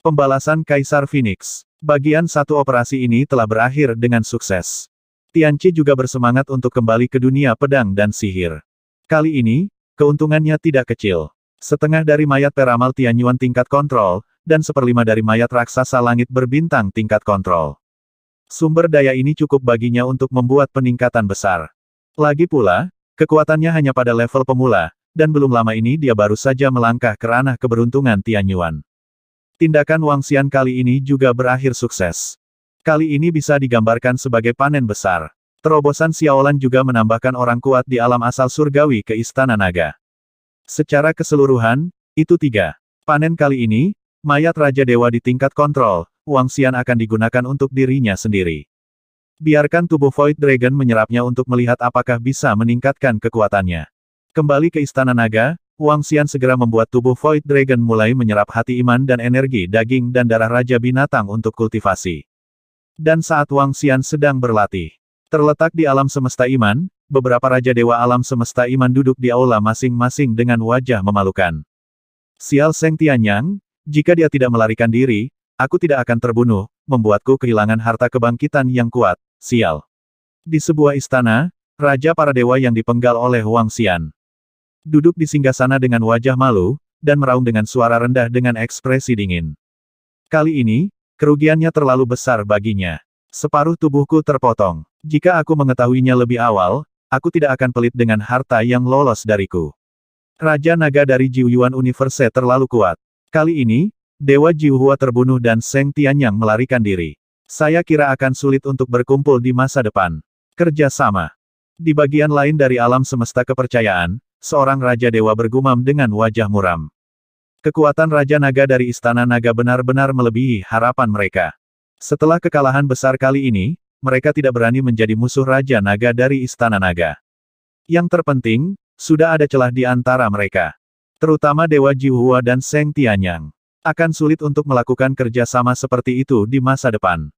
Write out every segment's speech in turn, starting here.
Pembalasan Kaisar Phoenix. Bagian satu operasi ini telah berakhir dengan sukses. Tianqi juga bersemangat untuk kembali ke dunia pedang dan sihir. Kali ini, keuntungannya tidak kecil. Setengah dari mayat peramal Tianyuan tingkat kontrol, dan seperlima dari mayat raksasa langit berbintang tingkat kontrol. Sumber daya ini cukup baginya untuk membuat peningkatan besar. Lagi pula, kekuatannya hanya pada level pemula, dan belum lama ini dia baru saja melangkah ke ranah keberuntungan Tianyuan. Tindakan Wang Xian kali ini juga berakhir sukses. Kali ini bisa digambarkan sebagai panen besar. Terobosan Xiaolan juga menambahkan orang kuat di alam asal surgawi ke Istana Naga. Secara keseluruhan, itu tiga. Panen kali ini, mayat Raja Dewa di tingkat kontrol, Wang Xian akan digunakan untuk dirinya sendiri. Biarkan tubuh Void Dragon menyerapnya untuk melihat apakah bisa meningkatkan kekuatannya. Kembali ke Istana Naga, Wang Xian segera membuat tubuh Void Dragon mulai menyerap hati iman dan energi daging dan darah Raja Binatang untuk kultivasi. Dan saat Wang Xian sedang berlatih, terletak di alam semesta iman, beberapa Raja Dewa alam semesta iman duduk di aula masing-masing dengan wajah memalukan. Sial Seng Tianyang, jika dia tidak melarikan diri, aku tidak akan terbunuh, membuatku kehilangan harta kebangkitan yang kuat, sial. Di sebuah istana, Raja para dewa yang dipenggal oleh Wang Xian duduk di singgah sana dengan wajah malu, dan meraung dengan suara rendah dengan ekspresi dingin. Kali ini, kerugiannya terlalu besar baginya. Separuh tubuhku terpotong. Jika aku mengetahuinya lebih awal, aku tidak akan pelit dengan harta yang lolos dariku. Raja naga dari Jiuyuan Universe terlalu kuat. Kali ini, Dewa Jiuhua terbunuh dan Seng Tianyang melarikan diri. Saya kira akan sulit untuk berkumpul di masa depan. Kerjasama. Di bagian lain dari alam semesta kepercayaan, seorang Raja Dewa bergumam dengan wajah muram. Kekuatan Raja Naga dari Istana Naga benar-benar melebihi harapan mereka. Setelah kekalahan besar kali ini, mereka tidak berani menjadi musuh Raja Naga dari Istana Naga. Yang terpenting, sudah ada celah di antara mereka. Terutama Dewa Jiuhua dan Seng Tianyang. Akan sulit untuk melakukan kerja sama seperti itu di masa depan.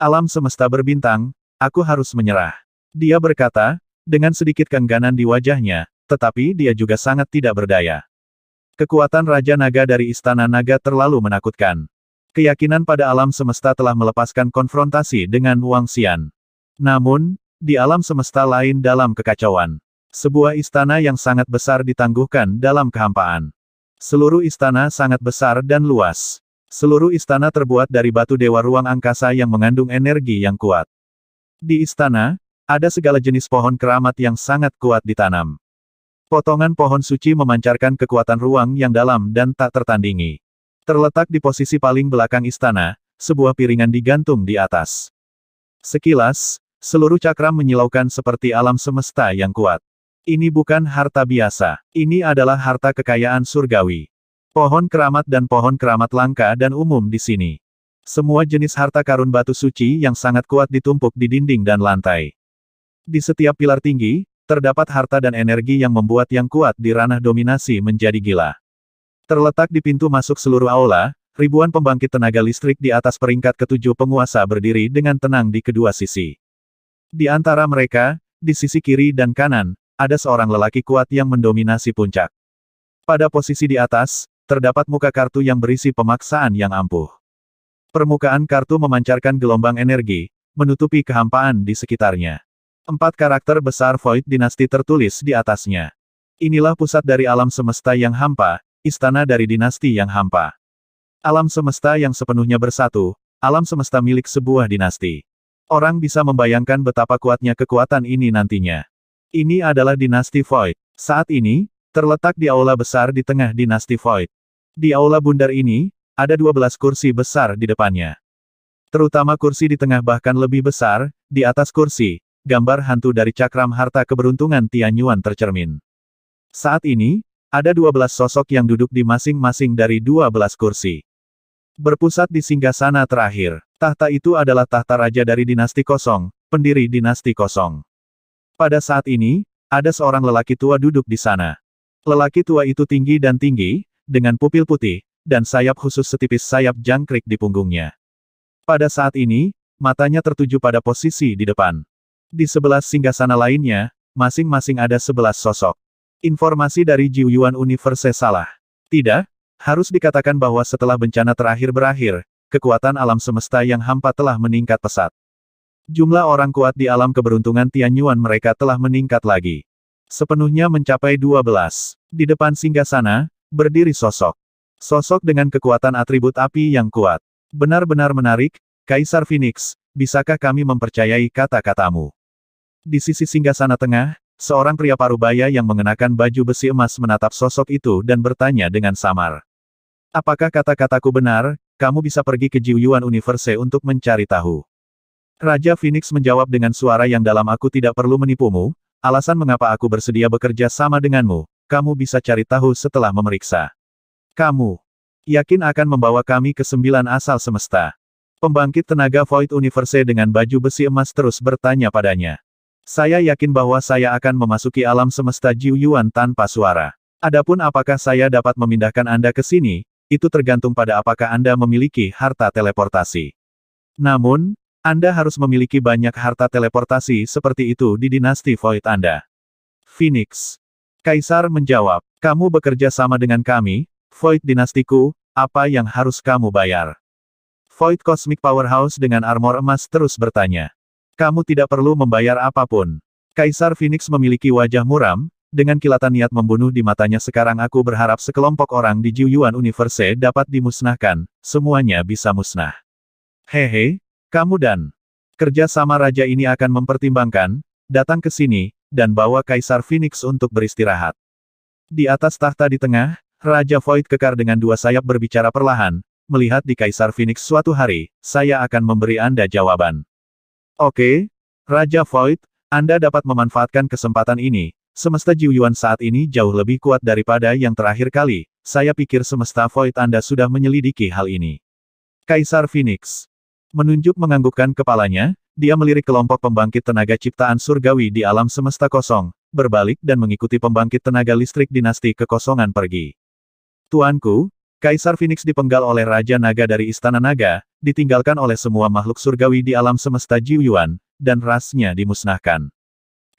Alam semesta berbintang, aku harus menyerah. Dia berkata, dengan sedikit kengganan di wajahnya, tetapi dia juga sangat tidak berdaya. Kekuatan Raja Naga dari Istana Naga terlalu menakutkan. Keyakinan pada alam semesta telah melepaskan konfrontasi dengan Wang Xian. Namun, di alam semesta lain dalam kekacauan. Sebuah istana yang sangat besar ditangguhkan dalam kehampaan. Seluruh istana sangat besar dan luas. Seluruh istana terbuat dari batu dewa ruang angkasa yang mengandung energi yang kuat. Di istana, ada segala jenis pohon keramat yang sangat kuat ditanam. Potongan pohon suci memancarkan kekuatan ruang yang dalam dan tak tertandingi. Terletak di posisi paling belakang istana, sebuah piringan digantung di atas. Sekilas, seluruh cakram menyilaukan seperti alam semesta yang kuat. Ini bukan harta biasa, ini adalah harta kekayaan surgawi. Pohon keramat dan pohon keramat langka dan umum di sini. Semua jenis harta karun batu suci yang sangat kuat ditumpuk di dinding dan lantai. Di setiap pilar tinggi, Terdapat harta dan energi yang membuat yang kuat di ranah dominasi menjadi gila. Terletak di pintu masuk seluruh aula, ribuan pembangkit tenaga listrik di atas peringkat ketujuh penguasa berdiri dengan tenang di kedua sisi. Di antara mereka, di sisi kiri dan kanan, ada seorang lelaki kuat yang mendominasi puncak. Pada posisi di atas, terdapat muka kartu yang berisi pemaksaan yang ampuh. Permukaan kartu memancarkan gelombang energi, menutupi kehampaan di sekitarnya. Empat karakter besar Void Dinasti tertulis di atasnya. Inilah pusat dari alam semesta yang hampa, istana dari dinasti yang hampa. Alam semesta yang sepenuhnya bersatu, alam semesta milik sebuah dinasti. Orang bisa membayangkan betapa kuatnya kekuatan ini nantinya. Ini adalah dinasti Void. Saat ini, terletak di aula besar di tengah dinasti Void. Di aula bundar ini, ada 12 kursi besar di depannya. Terutama kursi di tengah bahkan lebih besar, di atas kursi, gambar hantu dari cakram harta keberuntungan Tianyuan tercermin. Saat ini, ada 12 sosok yang duduk di masing-masing dari 12 kursi. Berpusat di singgasana terakhir, tahta itu adalah tahta raja dari dinasti kosong, pendiri dinasti kosong. Pada saat ini, ada seorang lelaki tua duduk di sana. Lelaki tua itu tinggi dan tinggi, dengan pupil putih, dan sayap khusus setipis sayap jangkrik di punggungnya. Pada saat ini, matanya tertuju pada posisi di depan. Di singgah singgasana lainnya, masing-masing ada sebelas sosok. Informasi dari Jiu Yuan Universe salah. Tidak, harus dikatakan bahwa setelah bencana terakhir berakhir, kekuatan alam semesta yang hampa telah meningkat pesat. Jumlah orang kuat di alam keberuntungan Tianyuan mereka telah meningkat lagi. Sepenuhnya mencapai 12. Di depan singgah sana, berdiri sosok. Sosok dengan kekuatan atribut api yang kuat. Benar-benar menarik, Kaisar Phoenix, bisakah kami mempercayai kata-katamu? Di sisi singgah sana tengah, seorang pria parubaya yang mengenakan baju besi emas menatap sosok itu dan bertanya dengan samar. Apakah kata-kataku benar, kamu bisa pergi ke Jiuyuan Universe untuk mencari tahu? Raja Phoenix menjawab dengan suara yang dalam aku tidak perlu menipumu, alasan mengapa aku bersedia bekerja sama denganmu, kamu bisa cari tahu setelah memeriksa. Kamu yakin akan membawa kami ke sembilan asal semesta. Pembangkit tenaga Void Universe dengan baju besi emas terus bertanya padanya. Saya yakin bahwa saya akan memasuki alam semesta Jiu Yuan tanpa suara. Adapun apakah saya dapat memindahkan Anda ke sini, itu tergantung pada apakah Anda memiliki harta teleportasi. Namun, Anda harus memiliki banyak harta teleportasi seperti itu di dinasti Void Anda. Phoenix. Kaisar menjawab, kamu bekerja sama dengan kami, Void dinastiku, apa yang harus kamu bayar? Void Cosmic Powerhouse dengan armor emas terus bertanya. Kamu tidak perlu membayar apapun. Kaisar Phoenix memiliki wajah muram, dengan kilatan niat membunuh di matanya sekarang aku berharap sekelompok orang di Jiuyuan Universe dapat dimusnahkan, semuanya bisa musnah. Hehe, kamu dan kerja sama raja ini akan mempertimbangkan, datang ke sini, dan bawa Kaisar Phoenix untuk beristirahat. Di atas tahta di tengah, Raja Void kekar dengan dua sayap berbicara perlahan, melihat di Kaisar Phoenix suatu hari, saya akan memberi Anda jawaban. Oke, Raja Void, Anda dapat memanfaatkan kesempatan ini. Semesta Jiuyuan saat ini jauh lebih kuat daripada yang terakhir kali. Saya pikir semesta Void Anda sudah menyelidiki hal ini. Kaisar Phoenix menunjuk menganggukkan kepalanya, dia melirik kelompok pembangkit tenaga ciptaan surgawi di alam semesta kosong, berbalik dan mengikuti pembangkit tenaga listrik dinasti kekosongan pergi. Tuanku, Kaisar Phoenix dipenggal oleh Raja Naga dari Istana Naga, ditinggalkan oleh semua makhluk surgawi di alam semesta Jiuyuan, dan rasnya dimusnahkan.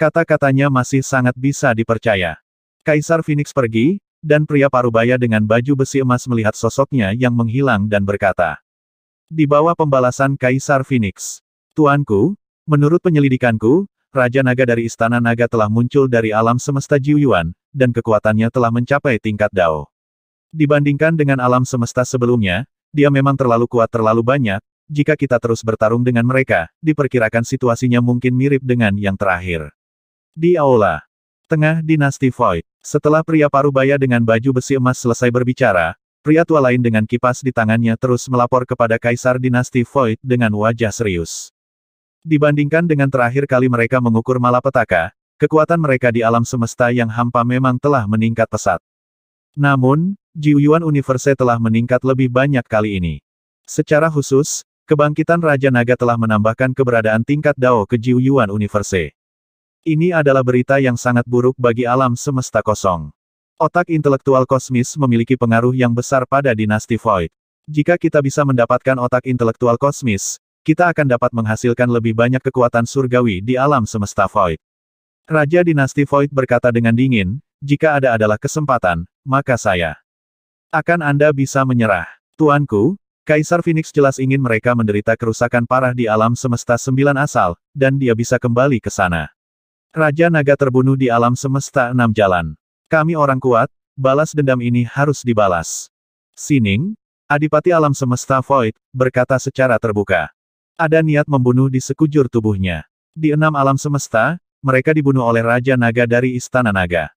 Kata-katanya masih sangat bisa dipercaya. Kaisar Phoenix pergi, dan pria parubaya dengan baju besi emas melihat sosoknya yang menghilang dan berkata. Di bawah pembalasan Kaisar Phoenix, Tuanku, menurut penyelidikanku, Raja Naga dari Istana Naga telah muncul dari alam semesta Jiuyuan, dan kekuatannya telah mencapai tingkat Dao. Dibandingkan dengan alam semesta sebelumnya, dia memang terlalu kuat terlalu banyak, jika kita terus bertarung dengan mereka, diperkirakan situasinya mungkin mirip dengan yang terakhir. Di aula tengah dinasti Void, setelah pria parubaya dengan baju besi emas selesai berbicara, pria tua lain dengan kipas di tangannya terus melapor kepada kaisar dinasti Void dengan wajah serius. Dibandingkan dengan terakhir kali mereka mengukur malapetaka, kekuatan mereka di alam semesta yang hampa memang telah meningkat pesat. Namun, Jiuyuan Universe telah meningkat lebih banyak kali ini. Secara khusus, kebangkitan Raja Naga telah menambahkan keberadaan tingkat Dao ke Jiuyuan Universe. Ini adalah berita yang sangat buruk bagi alam semesta kosong. Otak intelektual kosmis memiliki pengaruh yang besar pada dinasti Void. Jika kita bisa mendapatkan otak intelektual kosmis, kita akan dapat menghasilkan lebih banyak kekuatan surgawi di alam semesta Void. Raja dinasti Void berkata dengan dingin, jika ada adalah kesempatan, maka saya akan Anda bisa menyerah. Tuanku, Kaisar Phoenix jelas ingin mereka menderita kerusakan parah di alam semesta sembilan asal, dan dia bisa kembali ke sana. Raja Naga terbunuh di alam semesta enam jalan. Kami orang kuat, balas dendam ini harus dibalas. Sining, Adipati alam semesta Void, berkata secara terbuka. Ada niat membunuh di sekujur tubuhnya. Di enam alam semesta, mereka dibunuh oleh Raja Naga dari Istana Naga.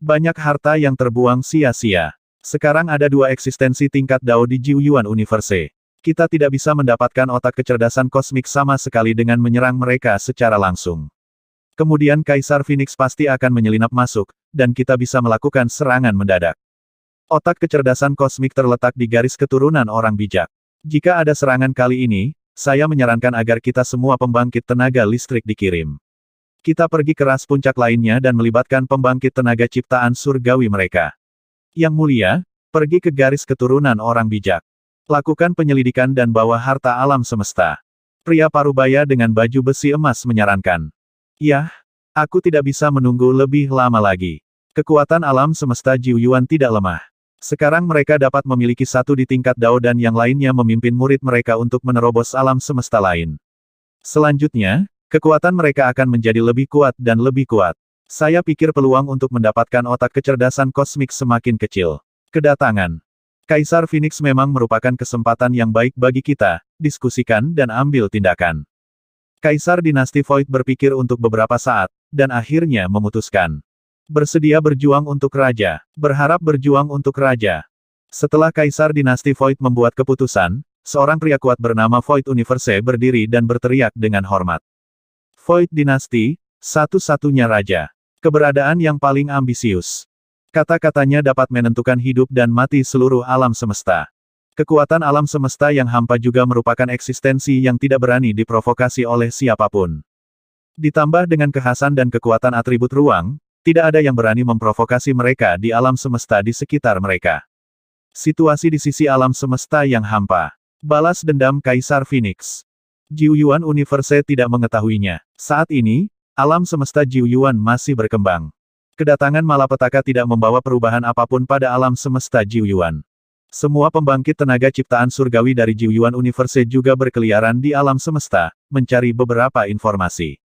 Banyak harta yang terbuang sia-sia. Sekarang ada dua eksistensi tingkat Dao di Jiuyuan Universe. Kita tidak bisa mendapatkan otak kecerdasan kosmik sama sekali dengan menyerang mereka secara langsung. Kemudian Kaisar Phoenix pasti akan menyelinap masuk, dan kita bisa melakukan serangan mendadak. Otak kecerdasan kosmik terletak di garis keturunan orang bijak. Jika ada serangan kali ini, saya menyarankan agar kita semua pembangkit tenaga listrik dikirim. Kita pergi ke ras puncak lainnya dan melibatkan pembangkit tenaga ciptaan surgawi mereka. Yang mulia, pergi ke garis keturunan orang bijak. Lakukan penyelidikan dan bawa harta alam semesta. Pria parubaya dengan baju besi emas menyarankan. Yah, aku tidak bisa menunggu lebih lama lagi. Kekuatan alam semesta Jiuyuan tidak lemah. Sekarang mereka dapat memiliki satu di tingkat Dao dan yang lainnya memimpin murid mereka untuk menerobos alam semesta lain. Selanjutnya, Kekuatan mereka akan menjadi lebih kuat dan lebih kuat. Saya pikir peluang untuk mendapatkan otak kecerdasan kosmik semakin kecil. Kedatangan Kaisar Phoenix memang merupakan kesempatan yang baik bagi kita, diskusikan dan ambil tindakan. Kaisar Dinasti Void berpikir untuk beberapa saat, dan akhirnya memutuskan. Bersedia berjuang untuk raja, berharap berjuang untuk raja, setelah Kaisar Dinasti Void membuat keputusan, seorang pria kuat bernama Void Universe berdiri dan berteriak dengan hormat. Void Dynasty, satu-satunya raja. Keberadaan yang paling ambisius. Kata-katanya dapat menentukan hidup dan mati seluruh alam semesta. Kekuatan alam semesta yang hampa juga merupakan eksistensi yang tidak berani diprovokasi oleh siapapun. Ditambah dengan kekhasan dan kekuatan atribut ruang, tidak ada yang berani memprovokasi mereka di alam semesta di sekitar mereka. Situasi di sisi alam semesta yang hampa. Balas dendam Kaisar Phoenix. Jiu Yuan Universe tidak mengetahuinya. Saat ini, alam semesta Jiu Yuan masih berkembang. Kedatangan malapetaka tidak membawa perubahan apapun pada alam semesta Jiu Yuan. Semua pembangkit tenaga ciptaan surgawi dari Jiu Yuan Universe juga berkeliaran di alam semesta, mencari beberapa informasi.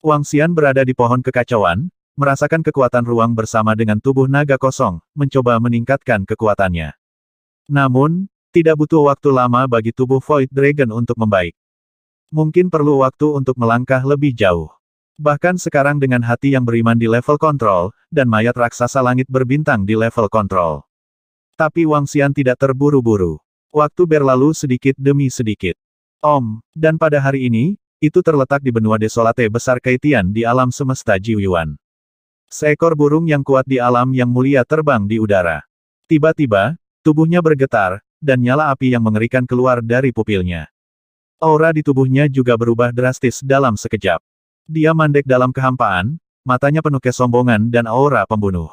Wang Xian berada di pohon kekacauan, merasakan kekuatan ruang bersama dengan tubuh naga kosong, mencoba meningkatkan kekuatannya. Namun, tidak butuh waktu lama bagi tubuh Void Dragon untuk membaik. Mungkin perlu waktu untuk melangkah lebih jauh. Bahkan sekarang dengan hati yang beriman di level kontrol, dan mayat raksasa langit berbintang di level kontrol. Tapi Wang Xian tidak terburu-buru. Waktu berlalu sedikit demi sedikit. Om, dan pada hari ini, itu terletak di benua desolate besar Kaitian di alam semesta Jiwiwan. Seekor burung yang kuat di alam yang mulia terbang di udara. Tiba-tiba, tubuhnya bergetar, dan nyala api yang mengerikan keluar dari pupilnya. Aura di tubuhnya juga berubah drastis dalam sekejap. Dia mandek dalam kehampaan, matanya penuh kesombongan dan aura pembunuh.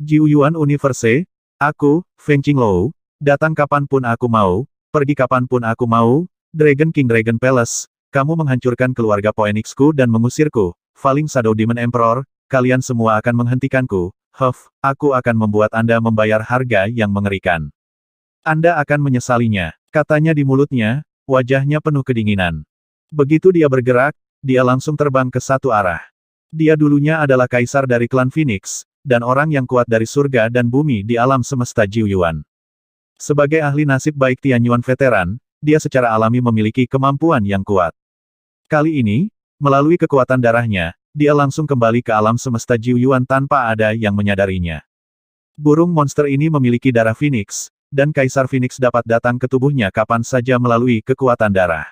Jiuyuan Yuan Universe, aku, Feng Qinglou, datang kapanpun aku mau, pergi kapanpun aku mau, Dragon King Dragon Palace, kamu menghancurkan keluarga Poenixku dan mengusirku, Falling Shadow Demon Emperor, kalian semua akan menghentikanku, Huff, aku akan membuat Anda membayar harga yang mengerikan. Anda akan menyesalinya, katanya di mulutnya, Wajahnya penuh kedinginan. Begitu dia bergerak, dia langsung terbang ke satu arah. Dia dulunya adalah kaisar dari klan Phoenix, dan orang yang kuat dari surga dan bumi di alam semesta Jiuyuan. Sebagai ahli nasib baik Tianyuan veteran, dia secara alami memiliki kemampuan yang kuat. Kali ini, melalui kekuatan darahnya, dia langsung kembali ke alam semesta Jiuyuan tanpa ada yang menyadarinya. Burung monster ini memiliki darah Phoenix, dan Kaisar Phoenix dapat datang ke tubuhnya kapan saja melalui kekuatan darah.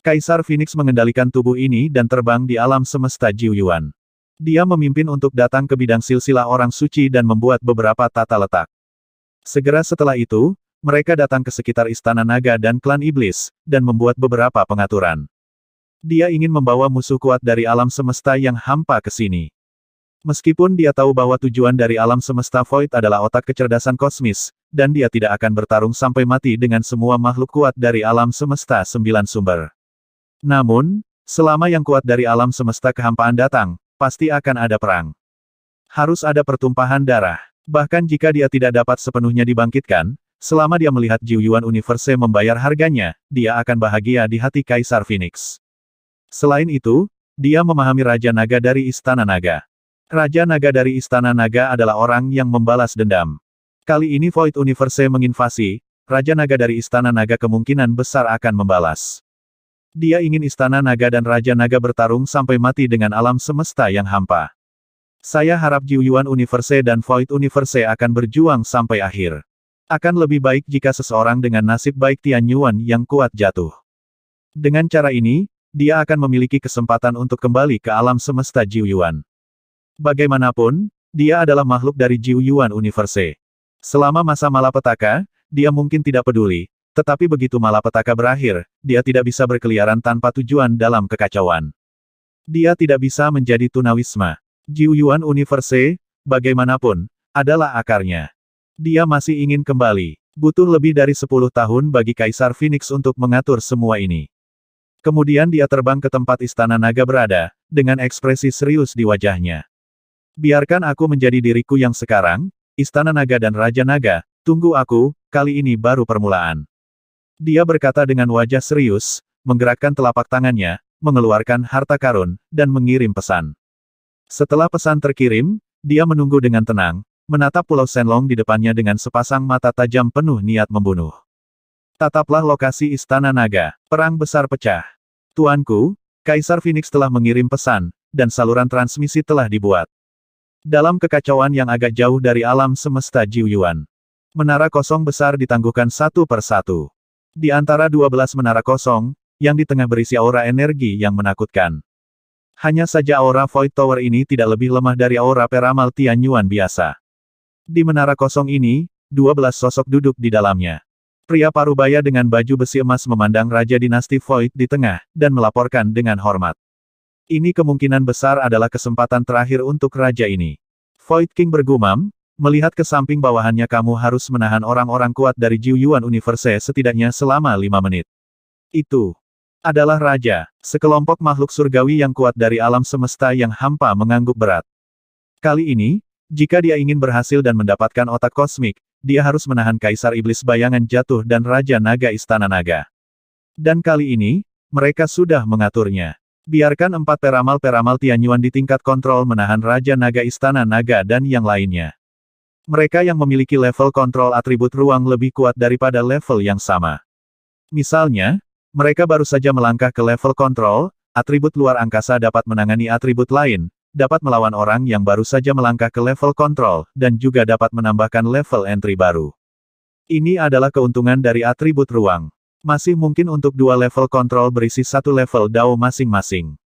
Kaisar Phoenix mengendalikan tubuh ini dan terbang di alam semesta Jiuyuan. Dia memimpin untuk datang ke bidang silsilah orang suci dan membuat beberapa tata letak. Segera setelah itu, mereka datang ke sekitar Istana Naga dan Klan Iblis, dan membuat beberapa pengaturan. Dia ingin membawa musuh kuat dari alam semesta yang hampa ke sini. Meskipun dia tahu bahwa tujuan dari alam semesta void adalah otak kecerdasan kosmis, dan dia tidak akan bertarung sampai mati dengan semua makhluk kuat dari alam semesta sembilan sumber. Namun, selama yang kuat dari alam semesta kehampaan datang, pasti akan ada perang. Harus ada pertumpahan darah. Bahkan jika dia tidak dapat sepenuhnya dibangkitkan, selama dia melihat Jiu Yuan Universe membayar harganya, dia akan bahagia di hati Kaisar Phoenix. Selain itu, dia memahami Raja Naga dari Istana Naga. Raja Naga dari Istana Naga adalah orang yang membalas dendam. Kali ini Void Universe menginvasi, Raja Naga dari Istana Naga kemungkinan besar akan membalas. Dia ingin Istana Naga dan Raja Naga bertarung sampai mati dengan alam semesta yang hampa. Saya harap Jiuyuan Universe dan Void Universe akan berjuang sampai akhir. Akan lebih baik jika seseorang dengan nasib baik Tian Yuan yang kuat jatuh. Dengan cara ini, dia akan memiliki kesempatan untuk kembali ke alam semesta Jiuyuan. Bagaimanapun, dia adalah makhluk dari Jiu Yuan Universe. Selama masa malapetaka, dia mungkin tidak peduli, tetapi begitu malapetaka berakhir, dia tidak bisa berkeliaran tanpa tujuan dalam kekacauan. Dia tidak bisa menjadi tunawisma. Jiu Yuan Universe, bagaimanapun, adalah akarnya. Dia masih ingin kembali. Butuh lebih dari 10 tahun bagi Kaisar Phoenix untuk mengatur semua ini. Kemudian dia terbang ke tempat istana naga berada, dengan ekspresi serius di wajahnya. Biarkan aku menjadi diriku yang sekarang, Istana Naga dan Raja Naga, tunggu aku, kali ini baru permulaan. Dia berkata dengan wajah serius, menggerakkan telapak tangannya, mengeluarkan harta karun, dan mengirim pesan. Setelah pesan terkirim, dia menunggu dengan tenang, menatap Pulau Senlong di depannya dengan sepasang mata tajam penuh niat membunuh. Tataplah lokasi Istana Naga, perang besar pecah. Tuanku, Kaisar Phoenix telah mengirim pesan, dan saluran transmisi telah dibuat. Dalam kekacauan yang agak jauh dari alam semesta Jiuyuan. Menara kosong besar ditangguhkan satu per satu. Di antara 12 menara kosong, yang di tengah berisi aura energi yang menakutkan. Hanya saja aura Void Tower ini tidak lebih lemah dari aura Peramal Tianyuan biasa. Di menara kosong ini, 12 sosok duduk di dalamnya. Pria parubaya dengan baju besi emas memandang Raja Dinasti Void di tengah, dan melaporkan dengan hormat. Ini kemungkinan besar adalah kesempatan terakhir untuk raja ini. Void King bergumam, melihat ke samping bawahannya kamu harus menahan orang-orang kuat dari Jiu Yuan Universe setidaknya selama lima menit. Itu adalah raja, sekelompok makhluk surgawi yang kuat dari alam semesta yang hampa mengangguk berat. Kali ini, jika dia ingin berhasil dan mendapatkan otak kosmik, dia harus menahan Kaisar Iblis Bayangan Jatuh dan Raja Naga Istana Naga. Dan kali ini, mereka sudah mengaturnya. Biarkan empat peramal-peramal Tianyuan di tingkat kontrol menahan Raja Naga Istana Naga dan yang lainnya. Mereka yang memiliki level kontrol atribut ruang lebih kuat daripada level yang sama. Misalnya, mereka baru saja melangkah ke level kontrol, atribut luar angkasa dapat menangani atribut lain, dapat melawan orang yang baru saja melangkah ke level kontrol, dan juga dapat menambahkan level entry baru. Ini adalah keuntungan dari atribut ruang. Masih mungkin untuk dua level kontrol berisi satu level DAO masing-masing.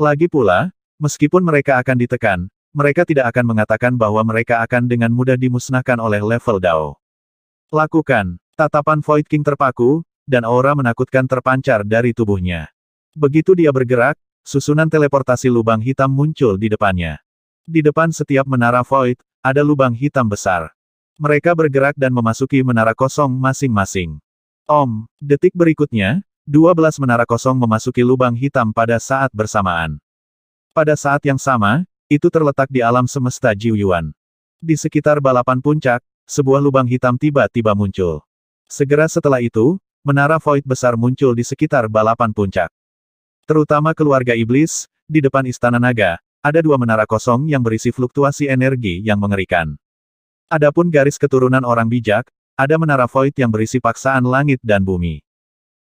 Lagi pula, meskipun mereka akan ditekan, mereka tidak akan mengatakan bahwa mereka akan dengan mudah dimusnahkan oleh level DAO. Lakukan, tatapan Void King terpaku, dan aura menakutkan terpancar dari tubuhnya. Begitu dia bergerak, susunan teleportasi lubang hitam muncul di depannya. Di depan setiap menara Void, ada lubang hitam besar. Mereka bergerak dan memasuki menara kosong masing-masing. Om, detik berikutnya, 12 menara kosong memasuki lubang hitam pada saat bersamaan. Pada saat yang sama, itu terletak di alam semesta Jiuyuan. Di sekitar balapan puncak, sebuah lubang hitam tiba-tiba muncul. Segera setelah itu, menara void besar muncul di sekitar balapan puncak. Terutama keluarga iblis, di depan istana naga, ada dua menara kosong yang berisi fluktuasi energi yang mengerikan. Adapun garis keturunan orang bijak, ada menara void yang berisi paksaan langit dan bumi.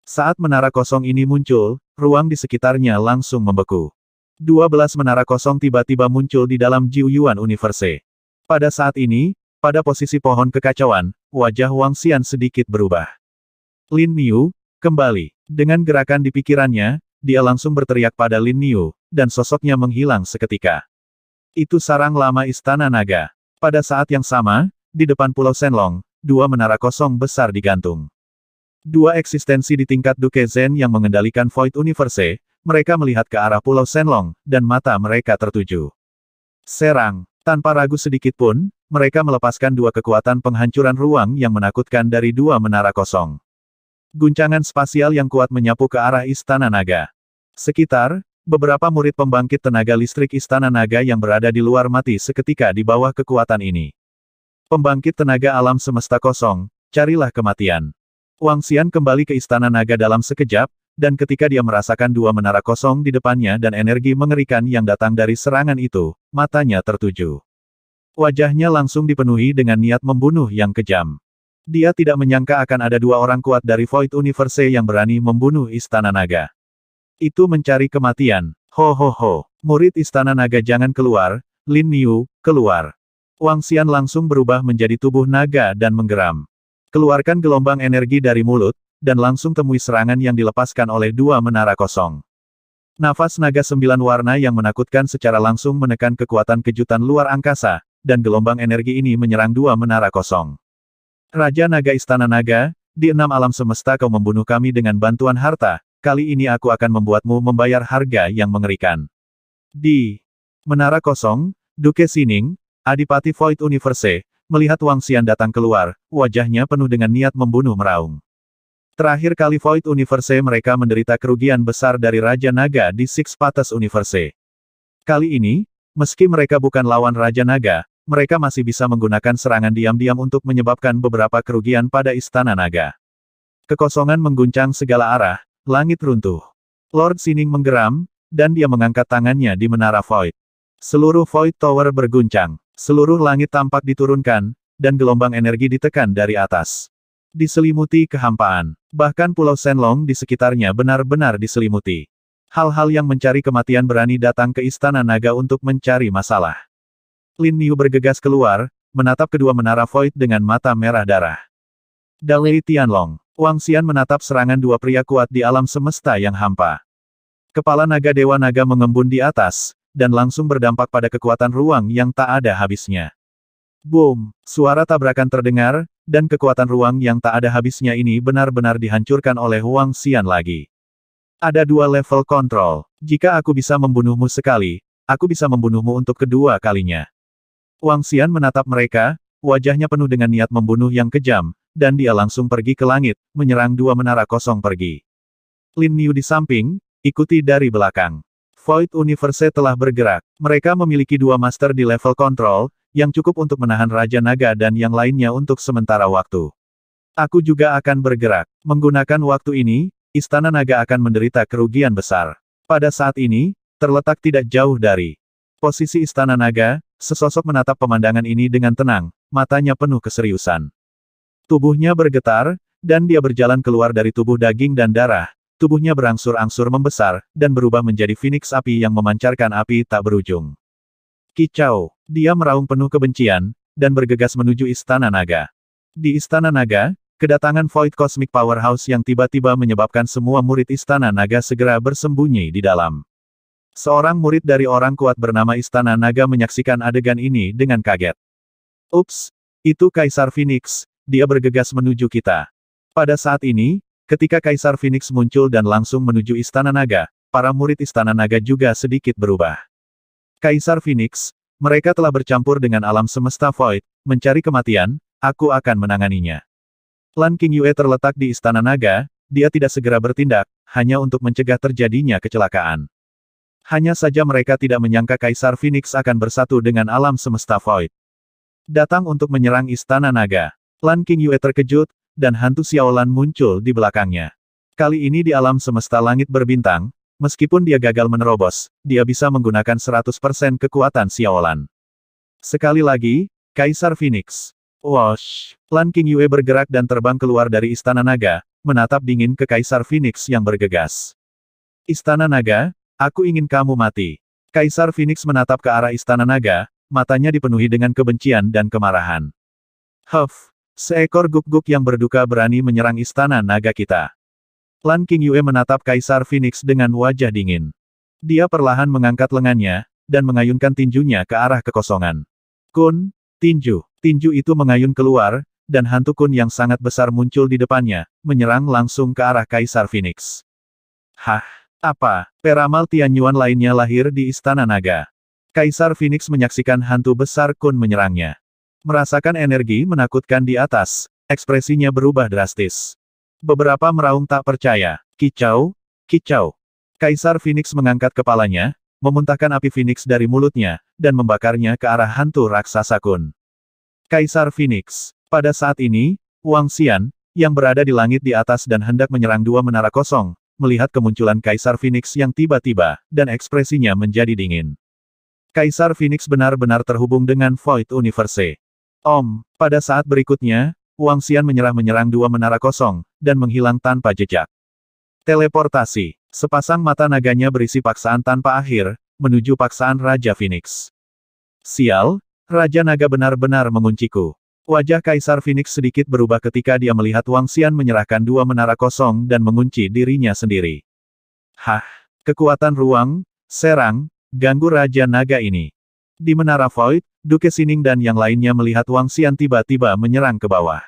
Saat menara kosong ini muncul, ruang di sekitarnya langsung membeku. 12 menara kosong tiba-tiba muncul di dalam Jiu Yuan Universe. Pada saat ini, pada posisi pohon kekacauan, wajah Wang Xian sedikit berubah. Lin Niu, kembali. Dengan gerakan di pikirannya, dia langsung berteriak pada Lin Niu, dan sosoknya menghilang seketika. Itu sarang lama istana naga. Pada saat yang sama, di depan pulau Senlong, dua menara kosong besar digantung. Dua eksistensi di tingkat Duke Zen yang mengendalikan Void Universe, mereka melihat ke arah Pulau Senlong, dan mata mereka tertuju. Serang, tanpa ragu sedikit pun, mereka melepaskan dua kekuatan penghancuran ruang yang menakutkan dari dua menara kosong. Guncangan spasial yang kuat menyapu ke arah Istana Naga. Sekitar, beberapa murid pembangkit tenaga listrik Istana Naga yang berada di luar mati seketika di bawah kekuatan ini. Pembangkit tenaga alam semesta kosong, carilah kematian. Wang Xian kembali ke istana naga dalam sekejap, dan ketika dia merasakan dua menara kosong di depannya dan energi mengerikan yang datang dari serangan itu, matanya tertuju. Wajahnya langsung dipenuhi dengan niat membunuh yang kejam. Dia tidak menyangka akan ada dua orang kuat dari Void Universe yang berani membunuh istana naga. Itu mencari kematian. Ho ho ho. Murid istana naga jangan keluar, Lin Niu, keluar. Wang Xian langsung berubah menjadi tubuh naga dan menggeram. Keluarkan gelombang energi dari mulut, dan langsung temui serangan yang dilepaskan oleh dua menara kosong. Nafas naga sembilan warna yang menakutkan secara langsung menekan kekuatan kejutan luar angkasa, dan gelombang energi ini menyerang dua menara kosong. Raja Naga Istana Naga, di enam alam semesta kau membunuh kami dengan bantuan harta, kali ini aku akan membuatmu membayar harga yang mengerikan. Di Menara Kosong, Duke Sining, Adipati Void Universe, melihat Wang Xian datang keluar, wajahnya penuh dengan niat membunuh meraung. Terakhir kali Void Universe mereka menderita kerugian besar dari Raja Naga di Six Patas Universe. Kali ini, meski mereka bukan lawan Raja Naga, mereka masih bisa menggunakan serangan diam-diam untuk menyebabkan beberapa kerugian pada Istana Naga. Kekosongan mengguncang segala arah, langit runtuh. Lord Sining menggeram, dan dia mengangkat tangannya di menara Void. Seluruh Void Tower berguncang. Seluruh langit tampak diturunkan, dan gelombang energi ditekan dari atas. Diselimuti kehampaan. Bahkan Pulau Senlong di sekitarnya benar-benar diselimuti. Hal-hal yang mencari kematian berani datang ke Istana Naga untuk mencari masalah. Lin Niu bergegas keluar, menatap kedua menara void dengan mata merah darah. Dalai Tianlong, Wang Xian menatap serangan dua pria kuat di alam semesta yang hampa. Kepala naga Dewa Naga mengembun di atas, dan langsung berdampak pada kekuatan ruang yang tak ada habisnya. Boom! Suara tabrakan terdengar, dan kekuatan ruang yang tak ada habisnya ini benar-benar dihancurkan oleh Huang Xian lagi. Ada dua level kontrol. Jika aku bisa membunuhmu sekali, aku bisa membunuhmu untuk kedua kalinya. Huang Xian menatap mereka, wajahnya penuh dengan niat membunuh yang kejam, dan dia langsung pergi ke langit, menyerang dua menara kosong pergi. Lin Niu di samping, ikuti dari belakang. Void Universe telah bergerak. Mereka memiliki dua master di level kontrol, yang cukup untuk menahan Raja Naga dan yang lainnya untuk sementara waktu. Aku juga akan bergerak. Menggunakan waktu ini, Istana Naga akan menderita kerugian besar. Pada saat ini, terletak tidak jauh dari posisi Istana Naga, sesosok menatap pemandangan ini dengan tenang, matanya penuh keseriusan. Tubuhnya bergetar, dan dia berjalan keluar dari tubuh daging dan darah, Tubuhnya berangsur-angsur membesar, dan berubah menjadi Phoenix api yang memancarkan api tak berujung. Kicau! Dia meraung penuh kebencian, dan bergegas menuju Istana Naga. Di Istana Naga, kedatangan Void Cosmic Powerhouse yang tiba-tiba menyebabkan semua murid Istana Naga segera bersembunyi di dalam. Seorang murid dari orang kuat bernama Istana Naga menyaksikan adegan ini dengan kaget. Ups! Itu Kaisar Phoenix, dia bergegas menuju kita. Pada saat ini, Ketika Kaisar Phoenix muncul dan langsung menuju Istana Naga, para murid Istana Naga juga sedikit berubah. Kaisar Phoenix, mereka telah bercampur dengan alam semesta void, mencari kematian, aku akan menanganinya. Lan King Yue terletak di Istana Naga, dia tidak segera bertindak, hanya untuk mencegah terjadinya kecelakaan. Hanya saja mereka tidak menyangka Kaisar Phoenix akan bersatu dengan alam semesta void. Datang untuk menyerang Istana Naga. Lan King Yue terkejut, dan hantu Xiaolan muncul di belakangnya. Kali ini di alam semesta langit berbintang, meskipun dia gagal menerobos, dia bisa menggunakan 100% kekuatan Xiaolan. Sekali lagi, Kaisar Phoenix. Wash! Lan King Yue bergerak dan terbang keluar dari Istana Naga, menatap dingin ke Kaisar Phoenix yang bergegas. Istana Naga, aku ingin kamu mati. Kaisar Phoenix menatap ke arah Istana Naga, matanya dipenuhi dengan kebencian dan kemarahan. Huff, Seekor guk-guk yang berduka berani menyerang istana naga kita. Lan King Yue menatap Kaisar Phoenix dengan wajah dingin. Dia perlahan mengangkat lengannya, dan mengayunkan tinjunya ke arah kekosongan. Kun, tinju, tinju itu mengayun keluar, dan hantu kun yang sangat besar muncul di depannya, menyerang langsung ke arah Kaisar Phoenix. Hah, apa? Peramal Tianyuan lainnya lahir di Istana Naga. Kaisar Phoenix menyaksikan hantu besar kun menyerangnya. Merasakan energi menakutkan di atas, ekspresinya berubah drastis. Beberapa meraung tak percaya. Kicau, kicau. Kaisar Phoenix mengangkat kepalanya, memuntahkan api Phoenix dari mulutnya, dan membakarnya ke arah hantu raksasa Kun. Kaisar Phoenix. Pada saat ini, Wang Xian, yang berada di langit di atas dan hendak menyerang dua menara kosong, melihat kemunculan Kaisar Phoenix yang tiba-tiba, dan ekspresinya menjadi dingin. Kaisar Phoenix benar-benar terhubung dengan Void Universe. Om, pada saat berikutnya, Wang Xian menyerah-menyerang dua menara kosong, dan menghilang tanpa jejak. Teleportasi. Sepasang mata naganya berisi paksaan tanpa akhir, menuju paksaan Raja Phoenix. Sial, Raja Naga benar-benar mengunciku. Wajah Kaisar Phoenix sedikit berubah ketika dia melihat Wang Xian menyerahkan dua menara kosong dan mengunci dirinya sendiri. Hah, kekuatan ruang, serang, ganggu Raja Naga ini. Di menara Void, Duke Sining dan yang lainnya melihat Wang Xian tiba-tiba menyerang ke bawah.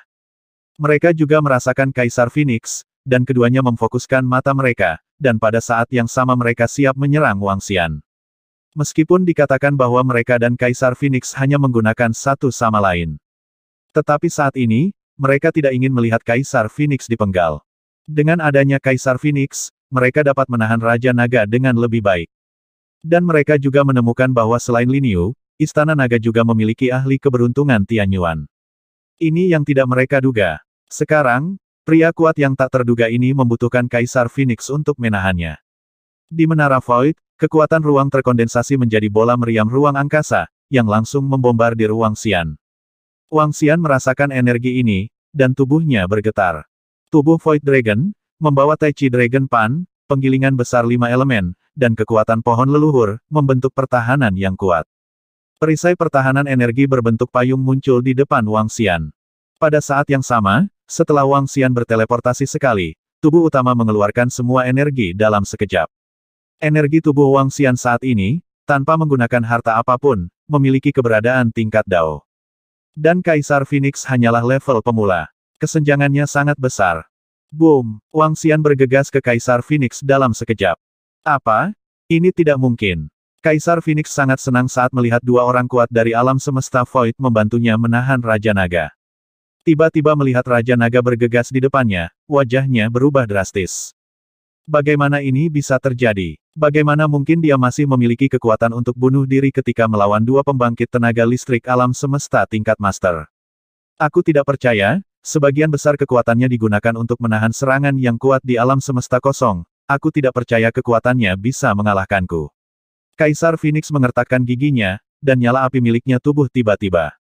Mereka juga merasakan Kaisar Phoenix, dan keduanya memfokuskan mata mereka, dan pada saat yang sama mereka siap menyerang Wang Xian. Meskipun dikatakan bahwa mereka dan Kaisar Phoenix hanya menggunakan satu sama lain. Tetapi saat ini, mereka tidak ingin melihat Kaisar Phoenix dipenggal. Dengan adanya Kaisar Phoenix, mereka dapat menahan Raja Naga dengan lebih baik. Dan mereka juga menemukan bahwa selain Lin Yu, Istana Naga juga memiliki ahli keberuntungan Tianyuan. Ini yang tidak mereka duga. Sekarang, pria kuat yang tak terduga ini membutuhkan Kaisar Phoenix untuk menahannya. Di Menara Void, kekuatan ruang terkondensasi menjadi bola meriam ruang angkasa, yang langsung membombardir Ruang Xian. Wang Xian merasakan energi ini, dan tubuhnya bergetar. Tubuh Void Dragon, membawa Tai Chi Dragon Pan, penggilingan besar lima elemen, dan kekuatan pohon leluhur, membentuk pertahanan yang kuat. Perisai pertahanan energi berbentuk payung muncul di depan Wang Xian. Pada saat yang sama, setelah Wang Xian berteleportasi sekali, tubuh utama mengeluarkan semua energi dalam sekejap. Energi tubuh Wang Xian saat ini, tanpa menggunakan harta apapun, memiliki keberadaan tingkat Dao. Dan Kaisar Phoenix hanyalah level pemula. Kesenjangannya sangat besar. Boom! Wang Xian bergegas ke Kaisar Phoenix dalam sekejap. Apa? Ini tidak mungkin. Kaisar Phoenix sangat senang saat melihat dua orang kuat dari alam semesta Void membantunya menahan Raja Naga. Tiba-tiba melihat Raja Naga bergegas di depannya, wajahnya berubah drastis. Bagaimana ini bisa terjadi? Bagaimana mungkin dia masih memiliki kekuatan untuk bunuh diri ketika melawan dua pembangkit tenaga listrik alam semesta tingkat master? Aku tidak percaya, sebagian besar kekuatannya digunakan untuk menahan serangan yang kuat di alam semesta kosong, aku tidak percaya kekuatannya bisa mengalahkanku. Kaisar Phoenix mengertakkan giginya, dan nyala api miliknya tubuh tiba-tiba.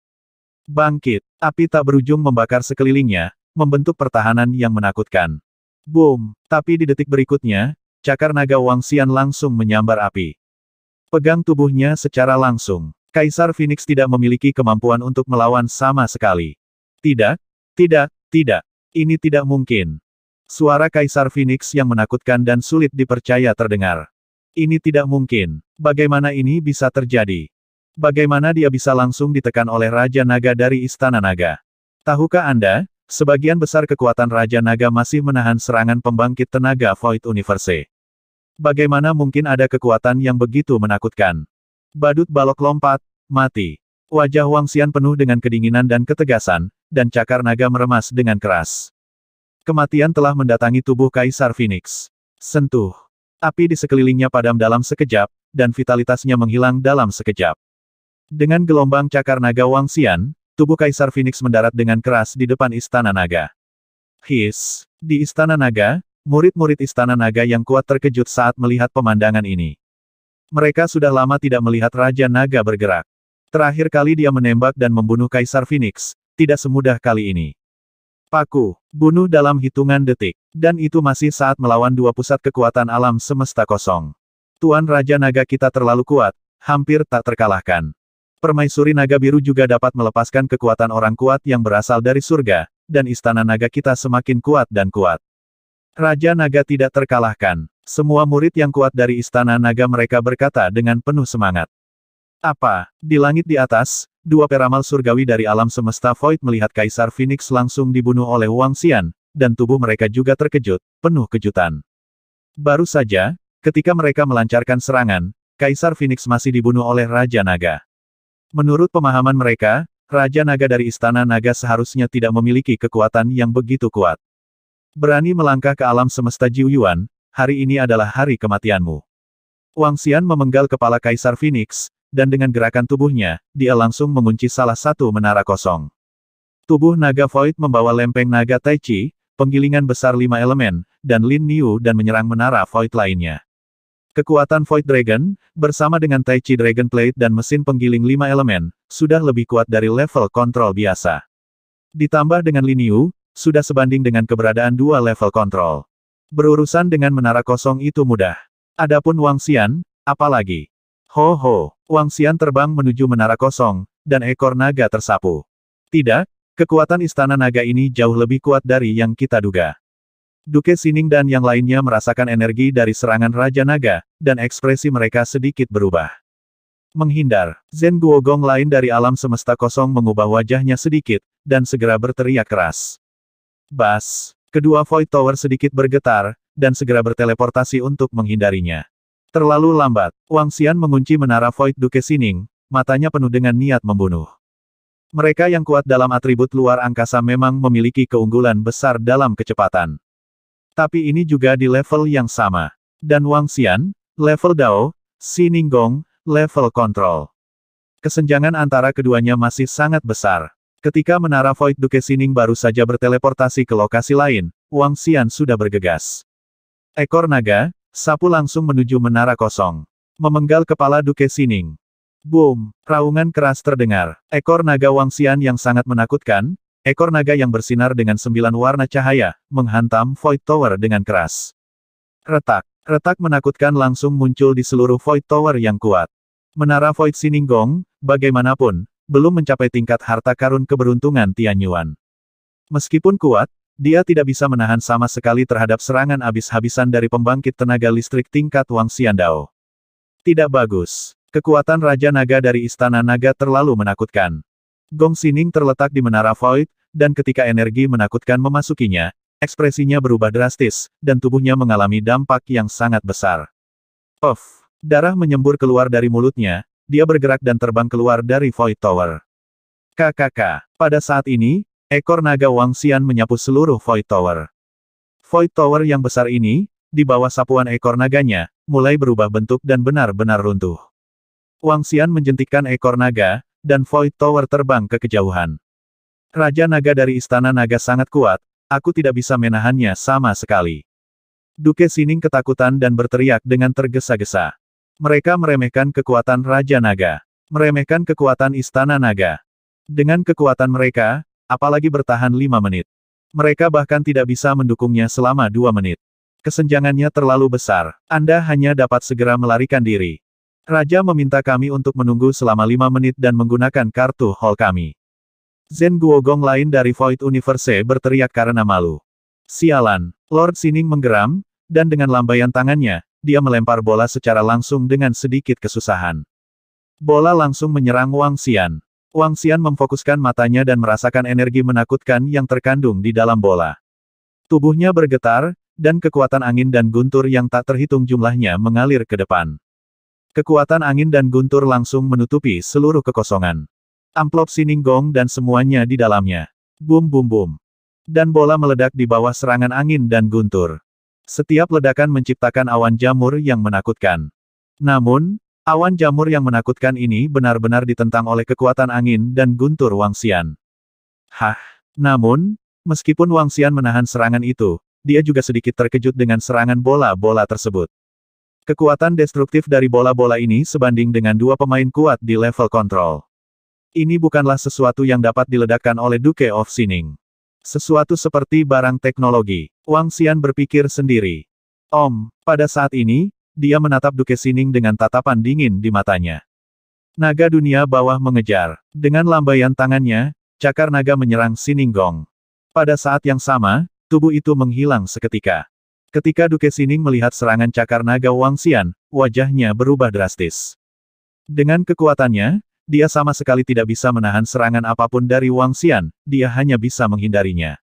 Bangkit, api tak berujung membakar sekelilingnya, membentuk pertahanan yang menakutkan. Boom, tapi di detik berikutnya, cakar naga Wang Xian langsung menyambar api. Pegang tubuhnya secara langsung. Kaisar Phoenix tidak memiliki kemampuan untuk melawan sama sekali. Tidak, tidak, tidak. Ini tidak mungkin. Suara Kaisar Phoenix yang menakutkan dan sulit dipercaya terdengar. Ini tidak mungkin. Bagaimana ini bisa terjadi? Bagaimana dia bisa langsung ditekan oleh Raja Naga dari Istana Naga? Tahukah Anda, sebagian besar kekuatan Raja Naga masih menahan serangan pembangkit tenaga Void Universe. Bagaimana mungkin ada kekuatan yang begitu menakutkan? Badut balok lompat, mati. Wajah Wang Xian penuh dengan kedinginan dan ketegasan, dan cakar naga meremas dengan keras. Kematian telah mendatangi tubuh Kaisar Phoenix. Sentuh. Api di sekelilingnya padam dalam sekejap, dan vitalitasnya menghilang dalam sekejap. Dengan gelombang cakar naga Wang Xian, tubuh Kaisar Phoenix mendarat dengan keras di depan Istana Naga. His! Di Istana Naga, murid-murid Istana Naga yang kuat terkejut saat melihat pemandangan ini. Mereka sudah lama tidak melihat Raja Naga bergerak. Terakhir kali dia menembak dan membunuh Kaisar Phoenix, tidak semudah kali ini. Paku, bunuh dalam hitungan detik, dan itu masih saat melawan dua pusat kekuatan alam semesta kosong. Tuan Raja Naga kita terlalu kuat, hampir tak terkalahkan. Permaisuri Naga Biru juga dapat melepaskan kekuatan orang kuat yang berasal dari surga, dan istana naga kita semakin kuat dan kuat. Raja Naga tidak terkalahkan. Semua murid yang kuat dari istana naga mereka berkata dengan penuh semangat. Apa? Di langit di atas, dua peramal surgawi dari alam semesta Void melihat Kaisar Phoenix langsung dibunuh oleh Wang Xian, dan tubuh mereka juga terkejut, penuh kejutan. Baru saja, ketika mereka melancarkan serangan, Kaisar Phoenix masih dibunuh oleh Raja Naga. Menurut pemahaman mereka, Raja Naga dari Istana Naga seharusnya tidak memiliki kekuatan yang begitu kuat. Berani melangkah ke alam semesta Jiu Yuan, hari ini adalah hari kematianmu. Wang Xian memenggal kepala Kaisar Phoenix, dan dengan gerakan tubuhnya, dia langsung mengunci salah satu menara kosong. Tubuh naga void membawa lempeng naga tai chi, penggilingan besar lima elemen, dan Lin Niu dan menyerang menara void lainnya. Kekuatan Void Dragon, bersama dengan Tai Chi Dragon Plate dan mesin penggiling lima elemen, sudah lebih kuat dari level kontrol biasa. Ditambah dengan Lin Niu, sudah sebanding dengan keberadaan dua level kontrol. Berurusan dengan menara kosong itu mudah. Adapun Wang Xian, apalagi. Ho ho, Wang Xian terbang menuju menara kosong, dan ekor naga tersapu. Tidak, kekuatan istana naga ini jauh lebih kuat dari yang kita duga. Duke Sining dan yang lainnya merasakan energi dari serangan Raja Naga, dan ekspresi mereka sedikit berubah. Menghindar, Zen Guogong lain dari alam semesta kosong mengubah wajahnya sedikit, dan segera berteriak keras. Bas, kedua Void Tower sedikit bergetar, dan segera berteleportasi untuk menghindarinya. Terlalu lambat, Wang Xian mengunci menara Void Duke Sining, matanya penuh dengan niat membunuh. Mereka yang kuat dalam atribut luar angkasa memang memiliki keunggulan besar dalam kecepatan. Tapi ini juga di level yang sama. Dan Wang Xian, level Dao, Sining Gong, level kontrol. Kesenjangan antara keduanya masih sangat besar. Ketika menara Void Duke Sining baru saja berteleportasi ke lokasi lain, Wang Xian sudah bergegas. Ekor naga, Sapu langsung menuju menara kosong. Memenggal kepala Duke Sining. Boom! Raungan keras terdengar. Ekor naga Wang Xian yang sangat menakutkan, ekor naga yang bersinar dengan sembilan warna cahaya, menghantam Void Tower dengan keras. Retak. Retak menakutkan langsung muncul di seluruh Void Tower yang kuat. Menara Void Sining Gong, bagaimanapun, belum mencapai tingkat harta karun keberuntungan Tianyuan. Meskipun kuat, dia tidak bisa menahan sama sekali terhadap serangan habis-habisan dari pembangkit tenaga listrik tingkat Wang Xiandao. Tidak bagus. Kekuatan Raja Naga dari Istana Naga terlalu menakutkan. Gong Sining terletak di menara void, dan ketika energi menakutkan memasukinya, ekspresinya berubah drastis, dan tubuhnya mengalami dampak yang sangat besar. Of, Darah menyembur keluar dari mulutnya, dia bergerak dan terbang keluar dari Void Tower. KKK. Pada saat ini, Ekor naga Wang Xian menyapu seluruh Void Tower. Void Tower yang besar ini, di bawah sapuan ekor naganya, mulai berubah bentuk dan benar-benar runtuh. Wang Xian menjentikkan ekor naga, dan Void Tower terbang ke kejauhan. Raja naga dari istana naga sangat kuat, aku tidak bisa menahannya sama sekali. Duke Sining ketakutan dan berteriak dengan tergesa-gesa. Mereka meremehkan kekuatan Raja Naga. Meremehkan kekuatan Istana Naga. Dengan kekuatan mereka, Apalagi bertahan lima menit. Mereka bahkan tidak bisa mendukungnya selama dua menit. Kesenjangannya terlalu besar. Anda hanya dapat segera melarikan diri. Raja meminta kami untuk menunggu selama lima menit dan menggunakan kartu hall kami. Zen Guogong lain dari Void Universe berteriak karena malu. Sialan, Lord Sining menggeram, dan dengan lambaian tangannya, dia melempar bola secara langsung dengan sedikit kesusahan. Bola langsung menyerang Wang Xian. Wang Xian memfokuskan matanya dan merasakan energi menakutkan yang terkandung di dalam bola. Tubuhnya bergetar, dan kekuatan angin dan guntur yang tak terhitung jumlahnya mengalir ke depan. Kekuatan angin dan guntur langsung menutupi seluruh kekosongan. Amplop sininggong dan semuanya di dalamnya. Bum bum bum. Dan bola meledak di bawah serangan angin dan guntur. Setiap ledakan menciptakan awan jamur yang menakutkan. Namun, Awan jamur yang menakutkan ini benar-benar ditentang oleh kekuatan angin dan guntur Wang Xian. Hah? Namun, meskipun Wang Xian menahan serangan itu, dia juga sedikit terkejut dengan serangan bola-bola tersebut. Kekuatan destruktif dari bola-bola ini sebanding dengan dua pemain kuat di level kontrol. Ini bukanlah sesuatu yang dapat diledakkan oleh Duke of Sinning. Sesuatu seperti barang teknologi. Wang Xian berpikir sendiri. Om, pada saat ini, dia menatap Duke Sining dengan tatapan dingin di matanya. Naga dunia bawah mengejar. Dengan lambaian tangannya, cakar naga menyerang Sining Gong. Pada saat yang sama, tubuh itu menghilang seketika. Ketika Duke Sining melihat serangan cakar naga Wang Xian, wajahnya berubah drastis. Dengan kekuatannya, dia sama sekali tidak bisa menahan serangan apapun dari Wang Xian, dia hanya bisa menghindarinya.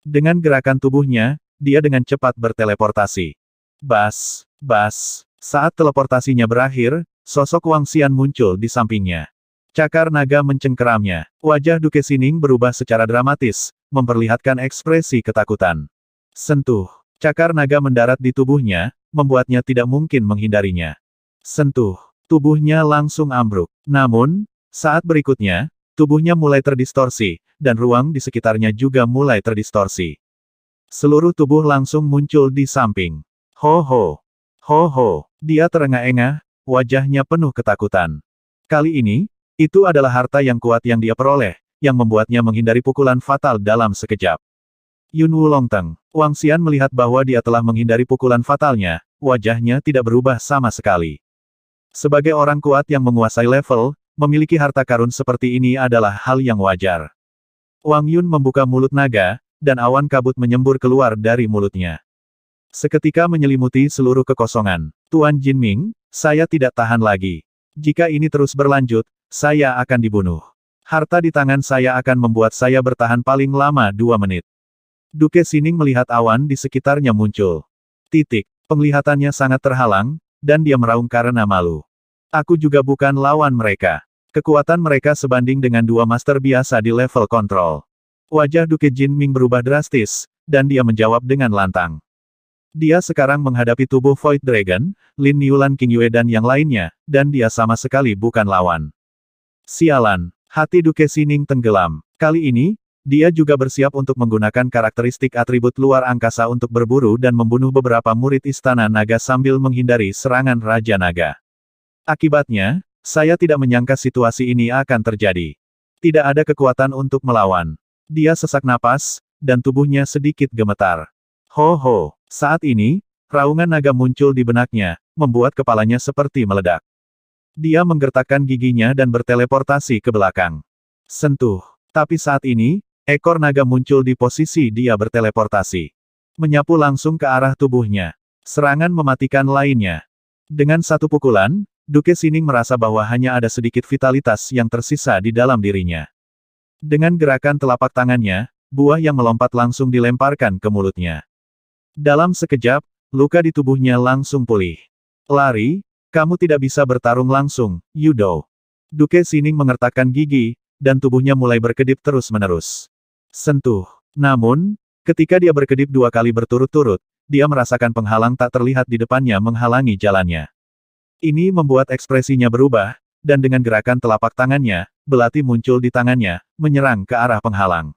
Dengan gerakan tubuhnya, dia dengan cepat berteleportasi. Bas! Bas. Saat teleportasinya berakhir, sosok Wang Xian muncul di sampingnya. Cakar naga mencengkeramnya. Wajah Duke Sining berubah secara dramatis, memperlihatkan ekspresi ketakutan. Sentuh. Cakar naga mendarat di tubuhnya, membuatnya tidak mungkin menghindarinya. Sentuh. Tubuhnya langsung ambruk. Namun, saat berikutnya, tubuhnya mulai terdistorsi, dan ruang di sekitarnya juga mulai terdistorsi. Seluruh tubuh langsung muncul di samping. Ho ho. Ho ho, dia terengah-engah, wajahnya penuh ketakutan. Kali ini, itu adalah harta yang kuat yang dia peroleh, yang membuatnya menghindari pukulan fatal dalam sekejap. Yun Wulongteng, Wang Xian melihat bahwa dia telah menghindari pukulan fatalnya, wajahnya tidak berubah sama sekali. Sebagai orang kuat yang menguasai level, memiliki harta karun seperti ini adalah hal yang wajar. Wang Yun membuka mulut naga, dan awan kabut menyembur keluar dari mulutnya. Seketika menyelimuti seluruh kekosongan. Tuan Jin Ming, saya tidak tahan lagi. Jika ini terus berlanjut, saya akan dibunuh. Harta di tangan saya akan membuat saya bertahan paling lama dua menit. Duke Sining melihat awan di sekitarnya muncul. Titik. Penglihatannya sangat terhalang, dan dia meraung karena malu. Aku juga bukan lawan mereka. Kekuatan mereka sebanding dengan dua master biasa di level kontrol. Wajah Duke Jin Ming berubah drastis, dan dia menjawab dengan lantang. Dia sekarang menghadapi tubuh Void Dragon, Lin Niulan King Yue dan yang lainnya, dan dia sama sekali bukan lawan. Sialan, hati Duke Sining tenggelam. Kali ini, dia juga bersiap untuk menggunakan karakteristik atribut luar angkasa untuk berburu dan membunuh beberapa murid Istana Naga sambil menghindari serangan Raja Naga. Akibatnya, saya tidak menyangka situasi ini akan terjadi. Tidak ada kekuatan untuk melawan. Dia sesak napas, dan tubuhnya sedikit gemetar. Ho ho, saat ini, raungan naga muncul di benaknya, membuat kepalanya seperti meledak. Dia menggertakkan giginya dan berteleportasi ke belakang. Sentuh. Tapi saat ini, ekor naga muncul di posisi dia berteleportasi. Menyapu langsung ke arah tubuhnya. Serangan mematikan lainnya. Dengan satu pukulan, Duke Sining merasa bahwa hanya ada sedikit vitalitas yang tersisa di dalam dirinya. Dengan gerakan telapak tangannya, buah yang melompat langsung dilemparkan ke mulutnya. Dalam sekejap, luka di tubuhnya langsung pulih. Lari, kamu tidak bisa bertarung langsung, Yudo. Duke Sining mengertakkan gigi, dan tubuhnya mulai berkedip terus-menerus. Sentuh. Namun, ketika dia berkedip dua kali berturut-turut, dia merasakan penghalang tak terlihat di depannya menghalangi jalannya. Ini membuat ekspresinya berubah, dan dengan gerakan telapak tangannya, belati muncul di tangannya, menyerang ke arah penghalang.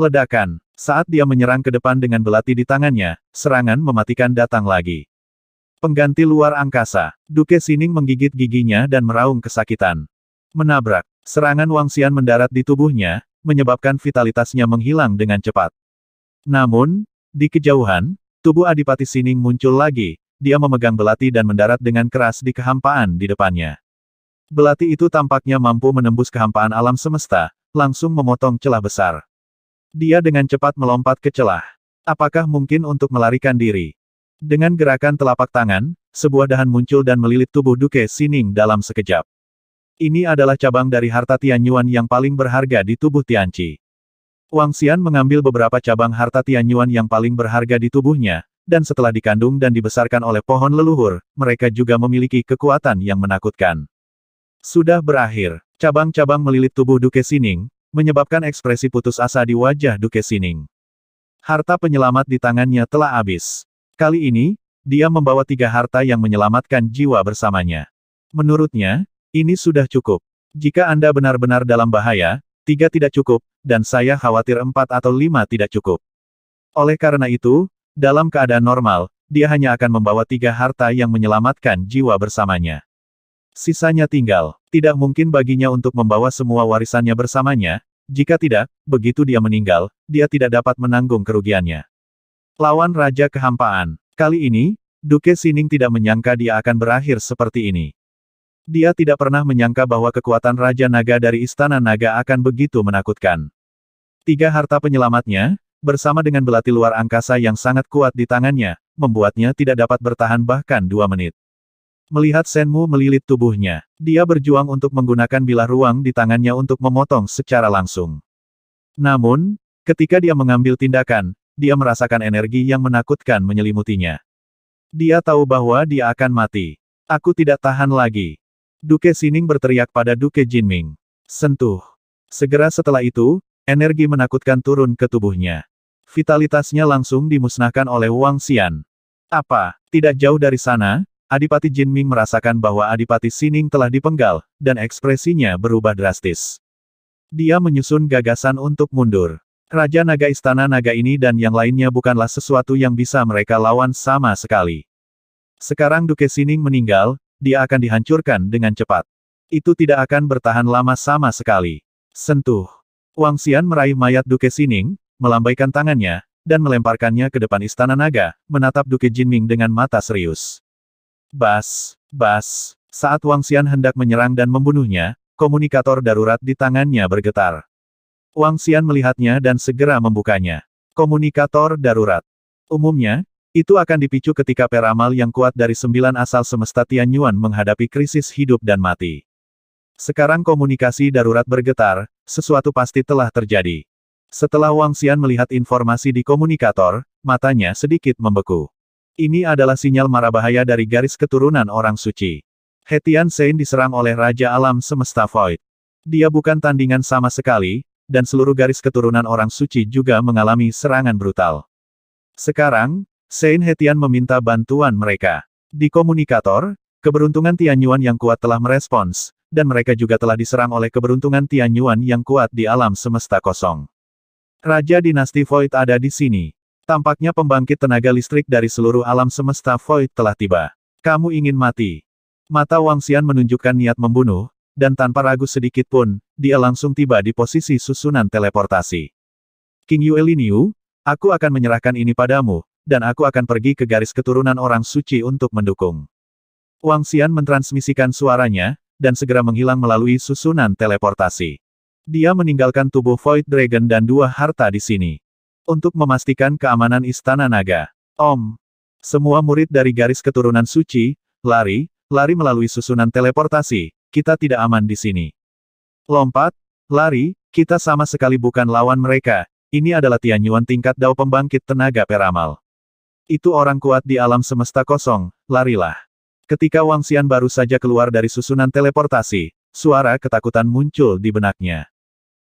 Ledakan. Saat dia menyerang ke depan dengan belati di tangannya, serangan mematikan datang lagi. Pengganti luar angkasa, Duke Sining menggigit giginya dan meraung kesakitan. Menabrak, serangan Wang Xian mendarat di tubuhnya, menyebabkan vitalitasnya menghilang dengan cepat. Namun, di kejauhan, tubuh Adipati Sining muncul lagi, dia memegang belati dan mendarat dengan keras di kehampaan di depannya. Belati itu tampaknya mampu menembus kehampaan alam semesta, langsung memotong celah besar. Dia dengan cepat melompat ke celah. Apakah mungkin untuk melarikan diri? Dengan gerakan telapak tangan, sebuah dahan muncul dan melilit tubuh Duke Sining dalam sekejap. Ini adalah cabang dari harta Tianyuan yang paling berharga di tubuh Tianci. Wang Xian mengambil beberapa cabang harta Tianyuan yang paling berharga di tubuhnya, dan setelah dikandung dan dibesarkan oleh pohon leluhur, mereka juga memiliki kekuatan yang menakutkan. Sudah berakhir, cabang-cabang melilit tubuh Duke Sining, menyebabkan ekspresi putus asa di wajah Duke Sining. Harta penyelamat di tangannya telah habis. Kali ini, dia membawa tiga harta yang menyelamatkan jiwa bersamanya. Menurutnya, ini sudah cukup. Jika Anda benar-benar dalam bahaya, tiga tidak cukup, dan saya khawatir empat atau lima tidak cukup. Oleh karena itu, dalam keadaan normal, dia hanya akan membawa tiga harta yang menyelamatkan jiwa bersamanya. Sisanya tinggal, tidak mungkin baginya untuk membawa semua warisannya bersamanya, jika tidak, begitu dia meninggal, dia tidak dapat menanggung kerugiannya. Lawan Raja Kehampaan. Kali ini, Duke Sining tidak menyangka dia akan berakhir seperti ini. Dia tidak pernah menyangka bahwa kekuatan Raja Naga dari Istana Naga akan begitu menakutkan. Tiga harta penyelamatnya, bersama dengan belati luar angkasa yang sangat kuat di tangannya, membuatnya tidak dapat bertahan bahkan dua menit. Melihat Senmu melilit tubuhnya, dia berjuang untuk menggunakan bilah ruang di tangannya untuk memotong secara langsung. Namun, ketika dia mengambil tindakan, dia merasakan energi yang menakutkan menyelimutinya. Dia tahu bahwa dia akan mati. Aku tidak tahan lagi. Duke Sining berteriak pada Duke Jinming. Sentuh. Segera setelah itu, energi menakutkan turun ke tubuhnya. Vitalitasnya langsung dimusnahkan oleh Wang Xian. Apa? Tidak jauh dari sana, Adipati Jinming merasakan bahwa Adipati Sining telah dipenggal, dan ekspresinya berubah drastis. Dia menyusun gagasan untuk mundur. Raja Naga Istana Naga ini dan yang lainnya bukanlah sesuatu yang bisa mereka lawan sama sekali. Sekarang Duke Sining meninggal, dia akan dihancurkan dengan cepat. Itu tidak akan bertahan lama sama sekali. Sentuh. Wang Xian meraih mayat Duke Sining, melambaikan tangannya, dan melemparkannya ke depan Istana Naga, menatap Duke Jinming dengan mata serius. Bas, bas, saat Wang Xian hendak menyerang dan membunuhnya, komunikator darurat di tangannya bergetar. Wang Xian melihatnya dan segera membukanya. Komunikator darurat. Umumnya, itu akan dipicu ketika peramal yang kuat dari sembilan asal semesta Tianyuan menghadapi krisis hidup dan mati. Sekarang komunikasi darurat bergetar, sesuatu pasti telah terjadi. Setelah Wang Xian melihat informasi di komunikator, matanya sedikit membeku. Ini adalah sinyal marah bahaya dari garis keturunan orang suci. Hetian Sein diserang oleh Raja Alam Semesta Void. Dia bukan tandingan sama sekali, dan seluruh garis keturunan orang suci juga mengalami serangan brutal. Sekarang, Sein Hetian meminta bantuan mereka. Di komunikator, keberuntungan Tianyuan yang kuat telah merespons, dan mereka juga telah diserang oleh keberuntungan Tianyuan yang kuat di alam semesta kosong. Raja Dinasti Void ada di sini. Tampaknya pembangkit tenaga listrik dari seluruh alam semesta void telah tiba. Kamu ingin mati. Mata Wang Xian menunjukkan niat membunuh, dan tanpa ragu sedikit pun, dia langsung tiba di posisi susunan teleportasi. King Yue Liniu, aku akan menyerahkan ini padamu, dan aku akan pergi ke garis keturunan orang suci untuk mendukung. Wang Xian mentransmisikan suaranya, dan segera menghilang melalui susunan teleportasi. Dia meninggalkan tubuh Void Dragon dan dua harta di sini. Untuk memastikan keamanan Istana Naga. Om. Semua murid dari garis keturunan suci, lari, lari melalui susunan teleportasi, kita tidak aman di sini. Lompat, lari, kita sama sekali bukan lawan mereka, ini adalah Tianyuan tingkat dao pembangkit tenaga peramal. Itu orang kuat di alam semesta kosong, larilah. Ketika Wang Xian baru saja keluar dari susunan teleportasi, suara ketakutan muncul di benaknya.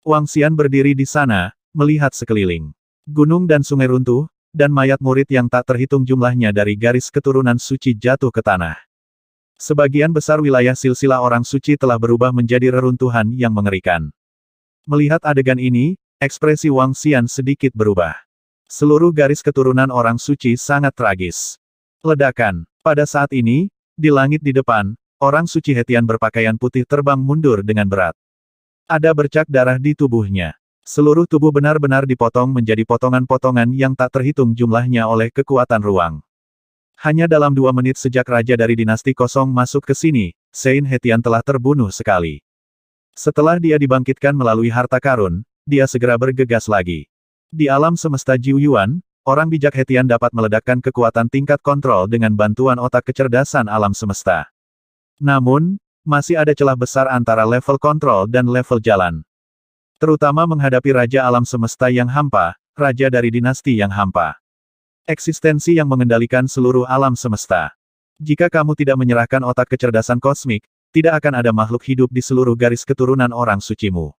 Wang Xian berdiri di sana, melihat sekeliling. Gunung dan sungai runtuh, dan mayat murid yang tak terhitung jumlahnya dari garis keturunan suci jatuh ke tanah. Sebagian besar wilayah silsilah orang suci telah berubah menjadi reruntuhan yang mengerikan. Melihat adegan ini, ekspresi Wang Xian sedikit berubah. Seluruh garis keturunan orang suci sangat tragis. Ledakan. Pada saat ini, di langit di depan, orang suci Hetian berpakaian putih terbang mundur dengan berat. Ada bercak darah di tubuhnya. Seluruh tubuh benar-benar dipotong menjadi potongan-potongan yang tak terhitung jumlahnya oleh kekuatan ruang. Hanya dalam dua menit sejak raja dari dinasti kosong masuk ke sini, Sein Hetian telah terbunuh sekali. Setelah dia dibangkitkan melalui harta karun, dia segera bergegas lagi. Di alam semesta Jiu Yuan, orang bijak Hetian dapat meledakkan kekuatan tingkat kontrol dengan bantuan otak kecerdasan alam semesta. Namun, masih ada celah besar antara level kontrol dan level jalan. Terutama menghadapi Raja Alam Semesta yang hampa, Raja dari dinasti yang hampa. Eksistensi yang mengendalikan seluruh alam semesta. Jika kamu tidak menyerahkan otak kecerdasan kosmik, tidak akan ada makhluk hidup di seluruh garis keturunan orang sucimu.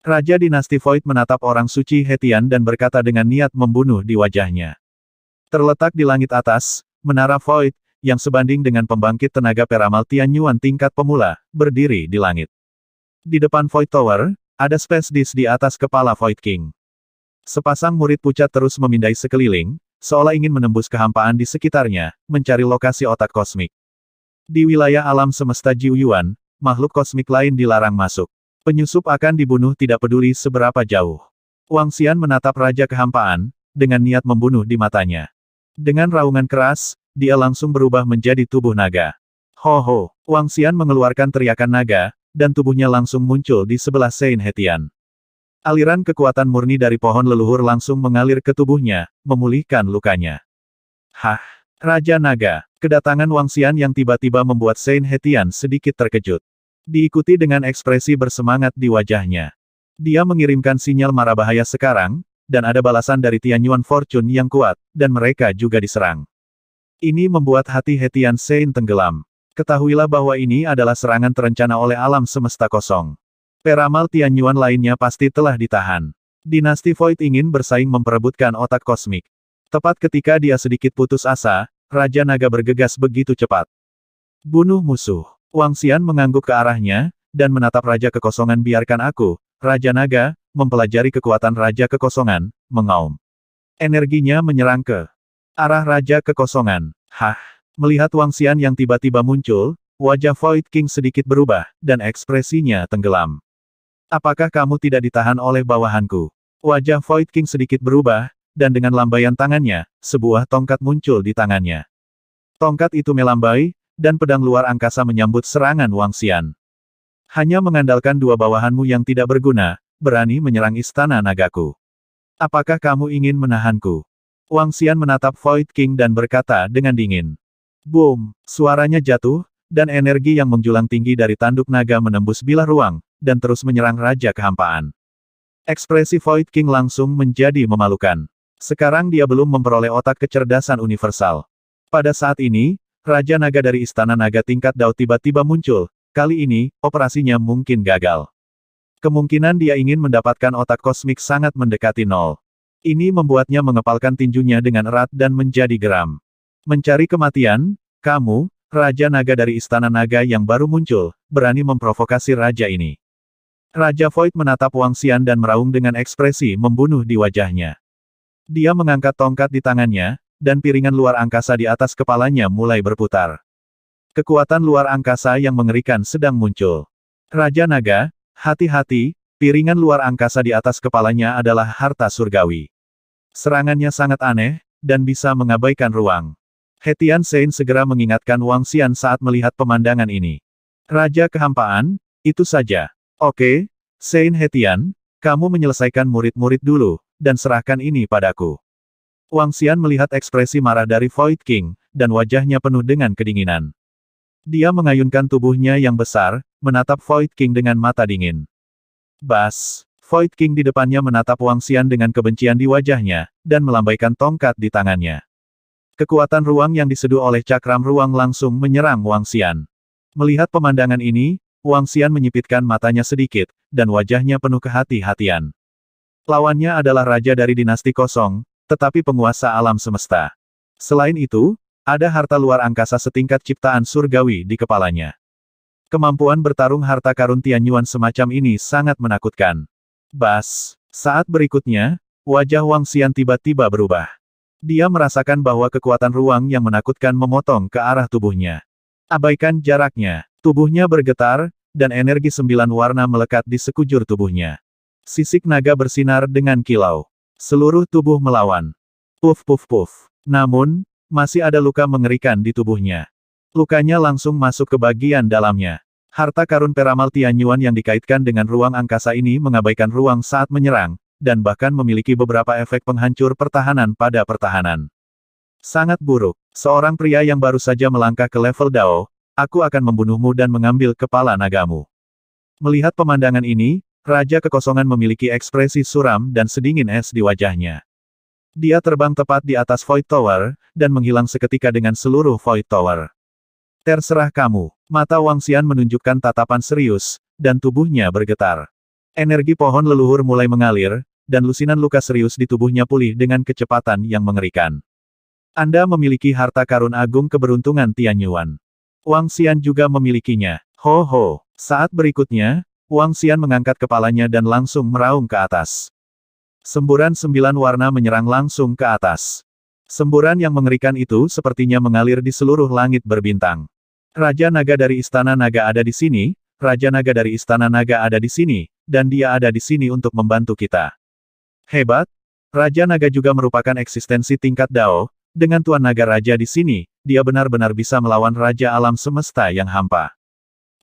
Raja dinasti Void menatap orang suci Hetian dan berkata dengan niat membunuh di wajahnya. Terletak di langit atas, menara Void, yang sebanding dengan pembangkit tenaga peramal Tianyuan tingkat pemula, berdiri di langit. Di depan Void Tower, ada space disk di atas kepala Void King. Sepasang murid pucat terus memindai sekeliling, seolah ingin menembus kehampaan di sekitarnya, mencari lokasi otak kosmik. Di wilayah alam semesta Jiu Yuan, makhluk kosmik lain dilarang masuk. Penyusup akan dibunuh tidak peduli seberapa jauh. Wang Xian menatap Raja Kehampaan, dengan niat membunuh di matanya. Dengan raungan keras, dia langsung berubah menjadi tubuh naga. Ho ho, Wang Xian mengeluarkan teriakan naga, dan tubuhnya langsung muncul di sebelah Sein Hetian. Aliran kekuatan murni dari pohon leluhur langsung mengalir ke tubuhnya, memulihkan lukanya. Hah! Raja Naga, kedatangan Wang Xian yang tiba-tiba membuat Sein Hetian sedikit terkejut. Diikuti dengan ekspresi bersemangat di wajahnya. Dia mengirimkan sinyal marah bahaya sekarang, dan ada balasan dari Tianyuan Fortune yang kuat, dan mereka juga diserang. Ini membuat hati Hetian Sein tenggelam. Ketahuilah bahwa ini adalah serangan terencana oleh alam semesta kosong. Peramal Tianyuan lainnya pasti telah ditahan. Dinasti Void ingin bersaing memperebutkan otak kosmik. Tepat ketika dia sedikit putus asa, Raja Naga bergegas begitu cepat. Bunuh musuh. Wang Xian mengangguk ke arahnya, dan menatap Raja Kekosongan biarkan aku, Raja Naga, mempelajari kekuatan Raja Kekosongan, mengaum. Energinya menyerang ke arah Raja Kekosongan. Hah! Melihat Wang Xian yang tiba-tiba muncul, wajah Void King sedikit berubah, dan ekspresinya tenggelam. Apakah kamu tidak ditahan oleh bawahanku? Wajah Void King sedikit berubah, dan dengan lambaian tangannya, sebuah tongkat muncul di tangannya. Tongkat itu melambai, dan pedang luar angkasa menyambut serangan Wang Xian. Hanya mengandalkan dua bawahanmu yang tidak berguna, berani menyerang istana nagaku. Apakah kamu ingin menahanku? Wang Xian menatap Void King dan berkata dengan dingin. Boom! Suaranya jatuh, dan energi yang menjulang tinggi dari tanduk naga menembus bilah ruang, dan terus menyerang Raja Kehampaan. Ekspresi Void King langsung menjadi memalukan. Sekarang dia belum memperoleh otak kecerdasan universal. Pada saat ini, Raja Naga dari Istana Naga tingkat Dao tiba-tiba muncul, kali ini, operasinya mungkin gagal. Kemungkinan dia ingin mendapatkan otak kosmik sangat mendekati nol. Ini membuatnya mengepalkan tinjunya dengan erat dan menjadi geram. Mencari kematian, kamu, Raja Naga dari Istana Naga yang baru muncul, berani memprovokasi Raja ini. Raja Void menatap Wang Xian dan meraung dengan ekspresi membunuh di wajahnya. Dia mengangkat tongkat di tangannya, dan piringan luar angkasa di atas kepalanya mulai berputar. Kekuatan luar angkasa yang mengerikan sedang muncul. Raja Naga, hati-hati, piringan luar angkasa di atas kepalanya adalah harta surgawi. Serangannya sangat aneh, dan bisa mengabaikan ruang. Hetian Sein segera mengingatkan Wang Xian saat melihat pemandangan ini. Raja kehampaan, itu saja. Oke, Sein Hetian, kamu menyelesaikan murid-murid dulu, dan serahkan ini padaku. Wang Xian melihat ekspresi marah dari Void King, dan wajahnya penuh dengan kedinginan. Dia mengayunkan tubuhnya yang besar, menatap Void King dengan mata dingin. Bas! Void King di depannya menatap Wang Xian dengan kebencian di wajahnya, dan melambaikan tongkat di tangannya. Kekuatan ruang yang diseduh oleh cakram ruang langsung menyerang Wang Xian. Melihat pemandangan ini, Wang Xian menyipitkan matanya sedikit, dan wajahnya penuh kehati-hatian. Lawannya adalah raja dari dinasti kosong, tetapi penguasa alam semesta. Selain itu, ada harta luar angkasa setingkat ciptaan surgawi di kepalanya. Kemampuan bertarung harta karun Tianyuan semacam ini sangat menakutkan. Bas, saat berikutnya, wajah Wang Xian tiba-tiba berubah. Dia merasakan bahwa kekuatan ruang yang menakutkan memotong ke arah tubuhnya. Abaikan jaraknya. Tubuhnya bergetar, dan energi sembilan warna melekat di sekujur tubuhnya. Sisik naga bersinar dengan kilau. Seluruh tubuh melawan. Puf puf puf. Namun, masih ada luka mengerikan di tubuhnya. Lukanya langsung masuk ke bagian dalamnya. Harta karun Peramal Tianyuan yang dikaitkan dengan ruang angkasa ini mengabaikan ruang saat menyerang, dan bahkan memiliki beberapa efek penghancur pertahanan pada pertahanan. Sangat buruk. Seorang pria yang baru saja melangkah ke level Dao, aku akan membunuhmu dan mengambil kepala nagamu. Melihat pemandangan ini, Raja Kekosongan memiliki ekspresi suram dan sedingin es di wajahnya. Dia terbang tepat di atas Void Tower, dan menghilang seketika dengan seluruh Void Tower. Terserah kamu. Mata Wang Xian menunjukkan tatapan serius, dan tubuhnya bergetar. Energi pohon leluhur mulai mengalir, dan lusinan luka serius di tubuhnya pulih dengan kecepatan yang mengerikan. Anda memiliki harta karun agung keberuntungan Tianyuan. Wang Xian juga memilikinya. Ho ho. Saat berikutnya, Wang Xian mengangkat kepalanya dan langsung meraung ke atas. Semburan sembilan warna menyerang langsung ke atas. Semburan yang mengerikan itu sepertinya mengalir di seluruh langit berbintang. Raja naga dari Istana Naga ada di sini, Raja naga dari Istana Naga ada di sini, dan dia ada di sini untuk membantu kita. Hebat! Raja Naga juga merupakan eksistensi tingkat Dao, dengan Tuan Naga Raja di sini, dia benar-benar bisa melawan Raja Alam Semesta yang hampa.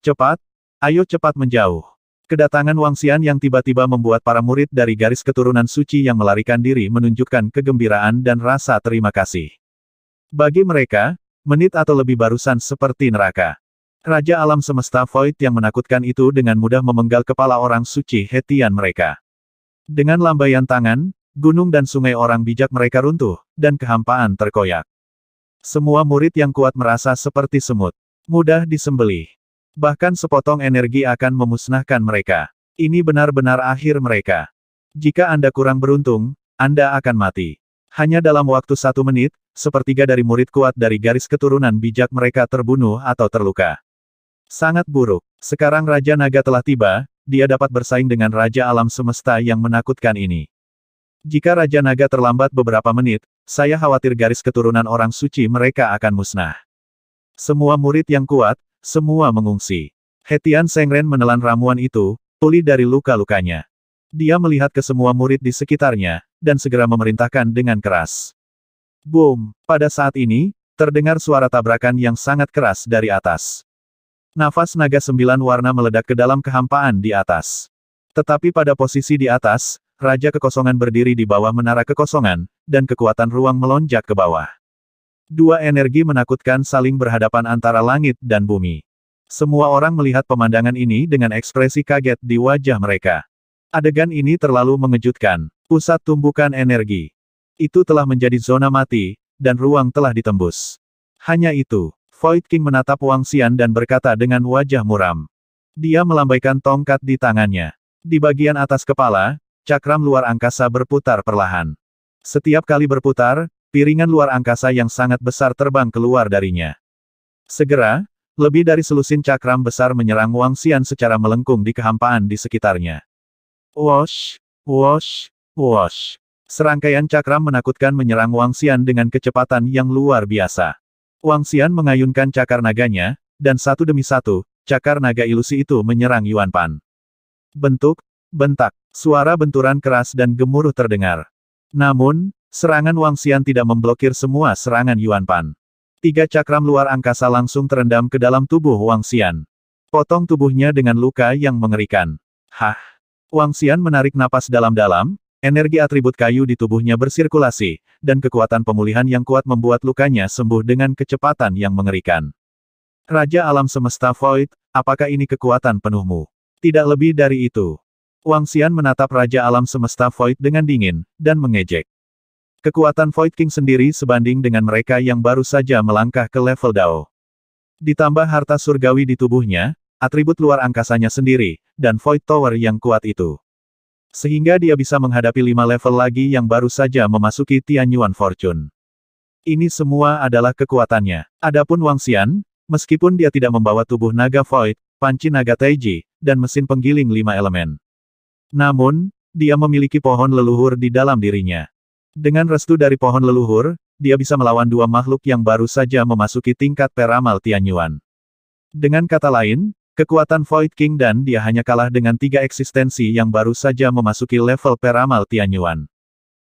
Cepat! Ayo cepat menjauh! Kedatangan Wang Xian yang tiba-tiba membuat para murid dari garis keturunan suci yang melarikan diri menunjukkan kegembiraan dan rasa terima kasih. Bagi mereka, menit atau lebih barusan seperti neraka. Raja alam semesta Void yang menakutkan itu dengan mudah memenggal kepala orang suci Hetian mereka. Dengan lambaian tangan, gunung dan sungai orang bijak mereka runtuh, dan kehampaan terkoyak. Semua murid yang kuat merasa seperti semut. Mudah disembelih. Bahkan sepotong energi akan memusnahkan mereka. Ini benar-benar akhir mereka. Jika Anda kurang beruntung, Anda akan mati. Hanya dalam waktu satu menit, sepertiga dari murid kuat dari garis keturunan bijak mereka terbunuh atau terluka. Sangat buruk. Sekarang Raja Naga telah tiba, dia dapat bersaing dengan Raja Alam Semesta yang menakutkan ini. Jika Raja Naga terlambat beberapa menit, saya khawatir garis keturunan orang suci mereka akan musnah. Semua murid yang kuat, semua mengungsi. Hetian Sengren menelan ramuan itu, pulih dari luka-lukanya. Dia melihat ke semua murid di sekitarnya, dan segera memerintahkan dengan keras. Boom! Pada saat ini, terdengar suara tabrakan yang sangat keras dari atas. Nafas naga sembilan warna meledak ke dalam kehampaan di atas. Tetapi pada posisi di atas, Raja Kekosongan berdiri di bawah menara kekosongan, dan kekuatan ruang melonjak ke bawah. Dua energi menakutkan saling berhadapan antara langit dan bumi. Semua orang melihat pemandangan ini dengan ekspresi kaget di wajah mereka. Adegan ini terlalu mengejutkan. Pusat tumbukan energi. Itu telah menjadi zona mati, dan ruang telah ditembus. Hanya itu. Void King menatap Wang Xian dan berkata dengan wajah muram. Dia melambaikan tongkat di tangannya. Di bagian atas kepala, cakram luar angkasa berputar perlahan. Setiap kali berputar, piringan luar angkasa yang sangat besar terbang keluar darinya. Segera, lebih dari selusin cakram besar menyerang Wang Xian secara melengkung di kehampaan di sekitarnya. Wash, wash, wash. Serangkaian cakram menakutkan menyerang Wang Xian dengan kecepatan yang luar biasa. Wang Xian mengayunkan cakar naganya, dan satu demi satu, cakar naga ilusi itu menyerang Yuan Pan. Bentuk, bentak, suara benturan keras dan gemuruh terdengar. Namun, serangan Wang Xian tidak memblokir semua serangan Yuan Pan. Tiga cakram luar angkasa langsung terendam ke dalam tubuh Wang Xian. Potong tubuhnya dengan luka yang mengerikan. Hah! Wang Xian menarik napas dalam-dalam, Energi atribut kayu di tubuhnya bersirkulasi, dan kekuatan pemulihan yang kuat membuat lukanya sembuh dengan kecepatan yang mengerikan. Raja alam semesta Void, apakah ini kekuatan penuhmu? Tidak lebih dari itu. Wang Xian menatap Raja alam semesta Void dengan dingin, dan mengejek. Kekuatan Void King sendiri sebanding dengan mereka yang baru saja melangkah ke level Dao. Ditambah harta surgawi di tubuhnya, atribut luar angkasanya sendiri, dan Void Tower yang kuat itu. Sehingga dia bisa menghadapi lima level lagi yang baru saja memasuki Tianyuan Fortune. Ini semua adalah kekuatannya. Adapun Wang Xian, meskipun dia tidak membawa tubuh naga void, panci naga Taiji, dan mesin penggiling lima elemen. Namun, dia memiliki pohon leluhur di dalam dirinya. Dengan restu dari pohon leluhur, dia bisa melawan dua makhluk yang baru saja memasuki tingkat peramal Tianyuan. Dengan kata lain, Kekuatan Void King dan dia hanya kalah dengan tiga eksistensi yang baru saja memasuki level peramal Tianyuan.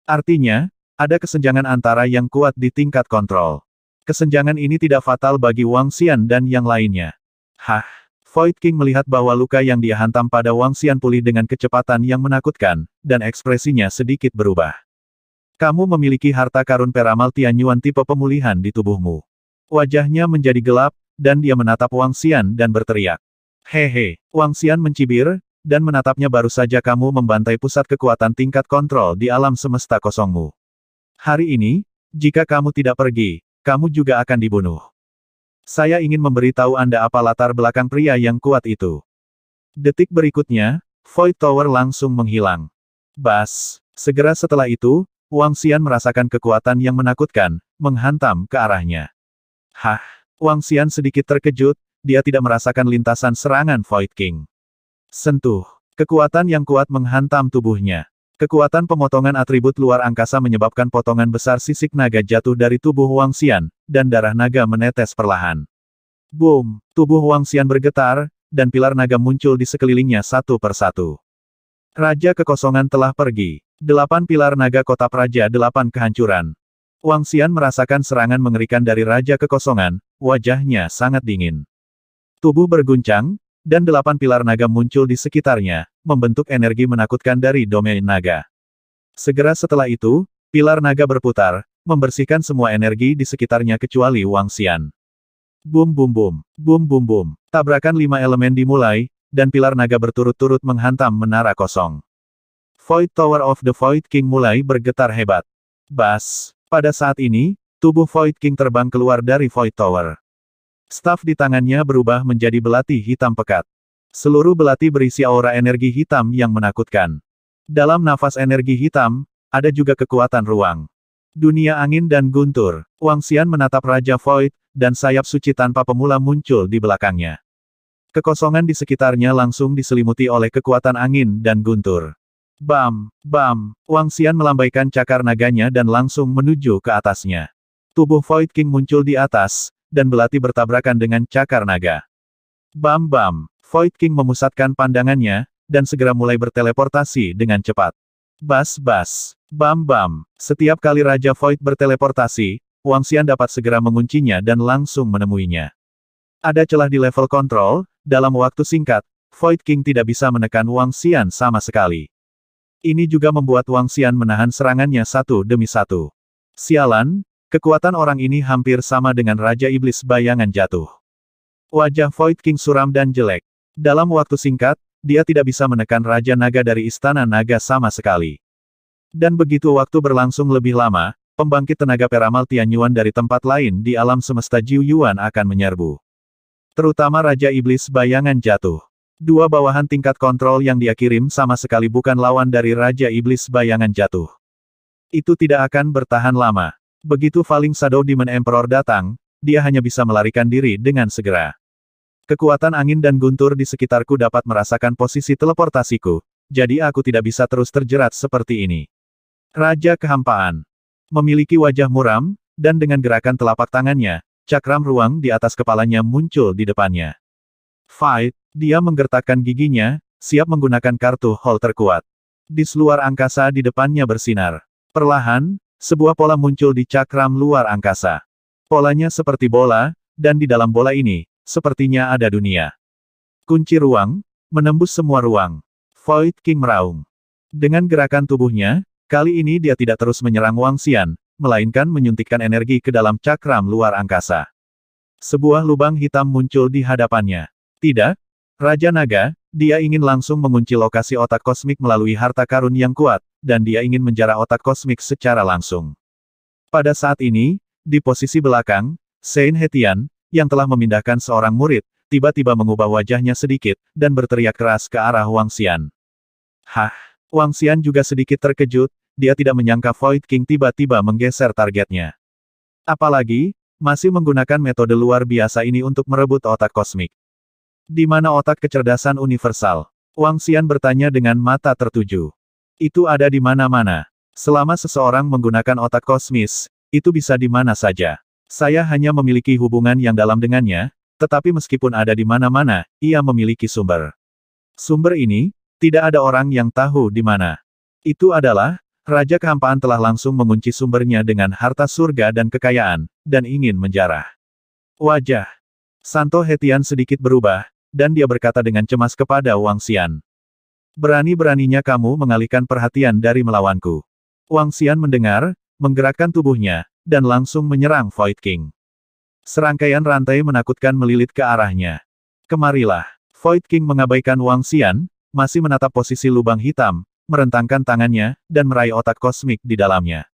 Artinya, ada kesenjangan antara yang kuat di tingkat kontrol. Kesenjangan ini tidak fatal bagi Wang Xian dan yang lainnya. Hah! Void King melihat bahwa luka yang dia hantam pada Wang Xian pulih dengan kecepatan yang menakutkan, dan ekspresinya sedikit berubah. Kamu memiliki harta karun peramal Tianyuan tipe pemulihan di tubuhmu. Wajahnya menjadi gelap, dan dia menatap Wang Xian dan berteriak. Hehe, Wang Xian mencibir, dan menatapnya baru saja kamu membantai pusat kekuatan tingkat kontrol di alam semesta kosongmu. Hari ini, jika kamu tidak pergi, kamu juga akan dibunuh. Saya ingin memberi tahu Anda apa latar belakang pria yang kuat itu. Detik berikutnya, Void Tower langsung menghilang. Bas, segera setelah itu, Wang Xian merasakan kekuatan yang menakutkan, menghantam ke arahnya. Hah, Wang Xian sedikit terkejut, dia tidak merasakan lintasan serangan Void King. Sentuh. Kekuatan yang kuat menghantam tubuhnya. Kekuatan pemotongan atribut luar angkasa menyebabkan potongan besar sisik naga jatuh dari tubuh Wang Xian, dan darah naga menetes perlahan. Boom! Tubuh Wang Xian bergetar, dan pilar naga muncul di sekelilingnya satu persatu. Raja kekosongan telah pergi. Delapan pilar naga kota Raja delapan kehancuran. Wang Xian merasakan serangan mengerikan dari Raja kekosongan, wajahnya sangat dingin. Tubuh berguncang, dan delapan pilar naga muncul di sekitarnya, membentuk energi menakutkan dari domain naga. Segera setelah itu, pilar naga berputar, membersihkan semua energi di sekitarnya kecuali Wang Xian. Bum bum bum, bum bum bum, tabrakan lima elemen dimulai, dan pilar naga berturut-turut menghantam menara kosong. Void Tower of the Void King mulai bergetar hebat. Bas, pada saat ini, tubuh Void King terbang keluar dari Void Tower. Staf di tangannya berubah menjadi belati hitam pekat. Seluruh belati berisi aura energi hitam yang menakutkan. Dalam nafas energi hitam, ada juga kekuatan ruang. Dunia angin dan guntur, Wang Xian menatap Raja Void, dan sayap suci tanpa pemula muncul di belakangnya. Kekosongan di sekitarnya langsung diselimuti oleh kekuatan angin dan guntur. Bam, bam, Wang Xian melambaikan cakar naganya dan langsung menuju ke atasnya. Tubuh Void King muncul di atas, dan belati bertabrakan dengan cakar naga. Bam bam, Void King memusatkan pandangannya, dan segera mulai berteleportasi dengan cepat. Bas bas, bam bam, setiap kali Raja Void berteleportasi, Wang Xian dapat segera menguncinya dan langsung menemuinya. Ada celah di level kontrol, dalam waktu singkat, Void King tidak bisa menekan Wang Xian sama sekali. Ini juga membuat Wang Xian menahan serangannya satu demi satu. Sialan, Kekuatan orang ini hampir sama dengan Raja Iblis bayangan jatuh. Wajah Void King suram dan jelek. Dalam waktu singkat, dia tidak bisa menekan Raja Naga dari Istana Naga sama sekali. Dan begitu waktu berlangsung lebih lama, pembangkit tenaga peramal Tianyuan dari tempat lain di alam semesta Jiu Yuan akan menyerbu. Terutama Raja Iblis bayangan jatuh. Dua bawahan tingkat kontrol yang dia kirim sama sekali bukan lawan dari Raja Iblis bayangan jatuh. Itu tidak akan bertahan lama. Begitu Falling Shadow Demon Emperor datang, dia hanya bisa melarikan diri dengan segera. Kekuatan angin dan guntur di sekitarku dapat merasakan posisi teleportasiku, jadi aku tidak bisa terus terjerat seperti ini. Raja Kehampaan memiliki wajah muram, dan dengan gerakan telapak tangannya, cakram ruang di atas kepalanya muncul di depannya. Fight, dia menggertakkan giginya, siap menggunakan kartu hall terkuat. Di seluar angkasa di depannya bersinar. Perlahan, sebuah pola muncul di cakram luar angkasa. Polanya seperti bola, dan di dalam bola ini, sepertinya ada dunia. Kunci ruang, menembus semua ruang. Void King meraung. Dengan gerakan tubuhnya, kali ini dia tidak terus menyerang Wang Xian, melainkan menyuntikkan energi ke dalam cakram luar angkasa. Sebuah lubang hitam muncul di hadapannya. Tidak, Raja Naga, dia ingin langsung mengunci lokasi otak kosmik melalui harta karun yang kuat, dan dia ingin menjara otak kosmik secara langsung. Pada saat ini, di posisi belakang, Saint Hetian, yang telah memindahkan seorang murid, tiba-tiba mengubah wajahnya sedikit, dan berteriak keras ke arah Wang Xian. Hah! Wang Xian juga sedikit terkejut, dia tidak menyangka Void King tiba-tiba menggeser targetnya. Apalagi, masih menggunakan metode luar biasa ini untuk merebut otak kosmik. Di mana otak kecerdasan universal? Wang Xian bertanya dengan mata tertuju. Itu ada di mana-mana. Selama seseorang menggunakan otak kosmis, itu bisa di mana saja. Saya hanya memiliki hubungan yang dalam dengannya, tetapi meskipun ada di mana-mana, ia memiliki sumber. Sumber ini, tidak ada orang yang tahu di mana. Itu adalah, Raja Kehampaan telah langsung mengunci sumbernya dengan harta surga dan kekayaan, dan ingin menjarah. Wajah. Santo Hetian sedikit berubah, dan dia berkata dengan cemas kepada Wang Xian. Berani-beraninya kamu mengalihkan perhatian dari melawanku. Wang Xian mendengar, menggerakkan tubuhnya, dan langsung menyerang Void King. Serangkaian rantai menakutkan melilit ke arahnya. Kemarilah. Void King mengabaikan Wang Xian, masih menatap posisi lubang hitam, merentangkan tangannya, dan meraih otak kosmik di dalamnya.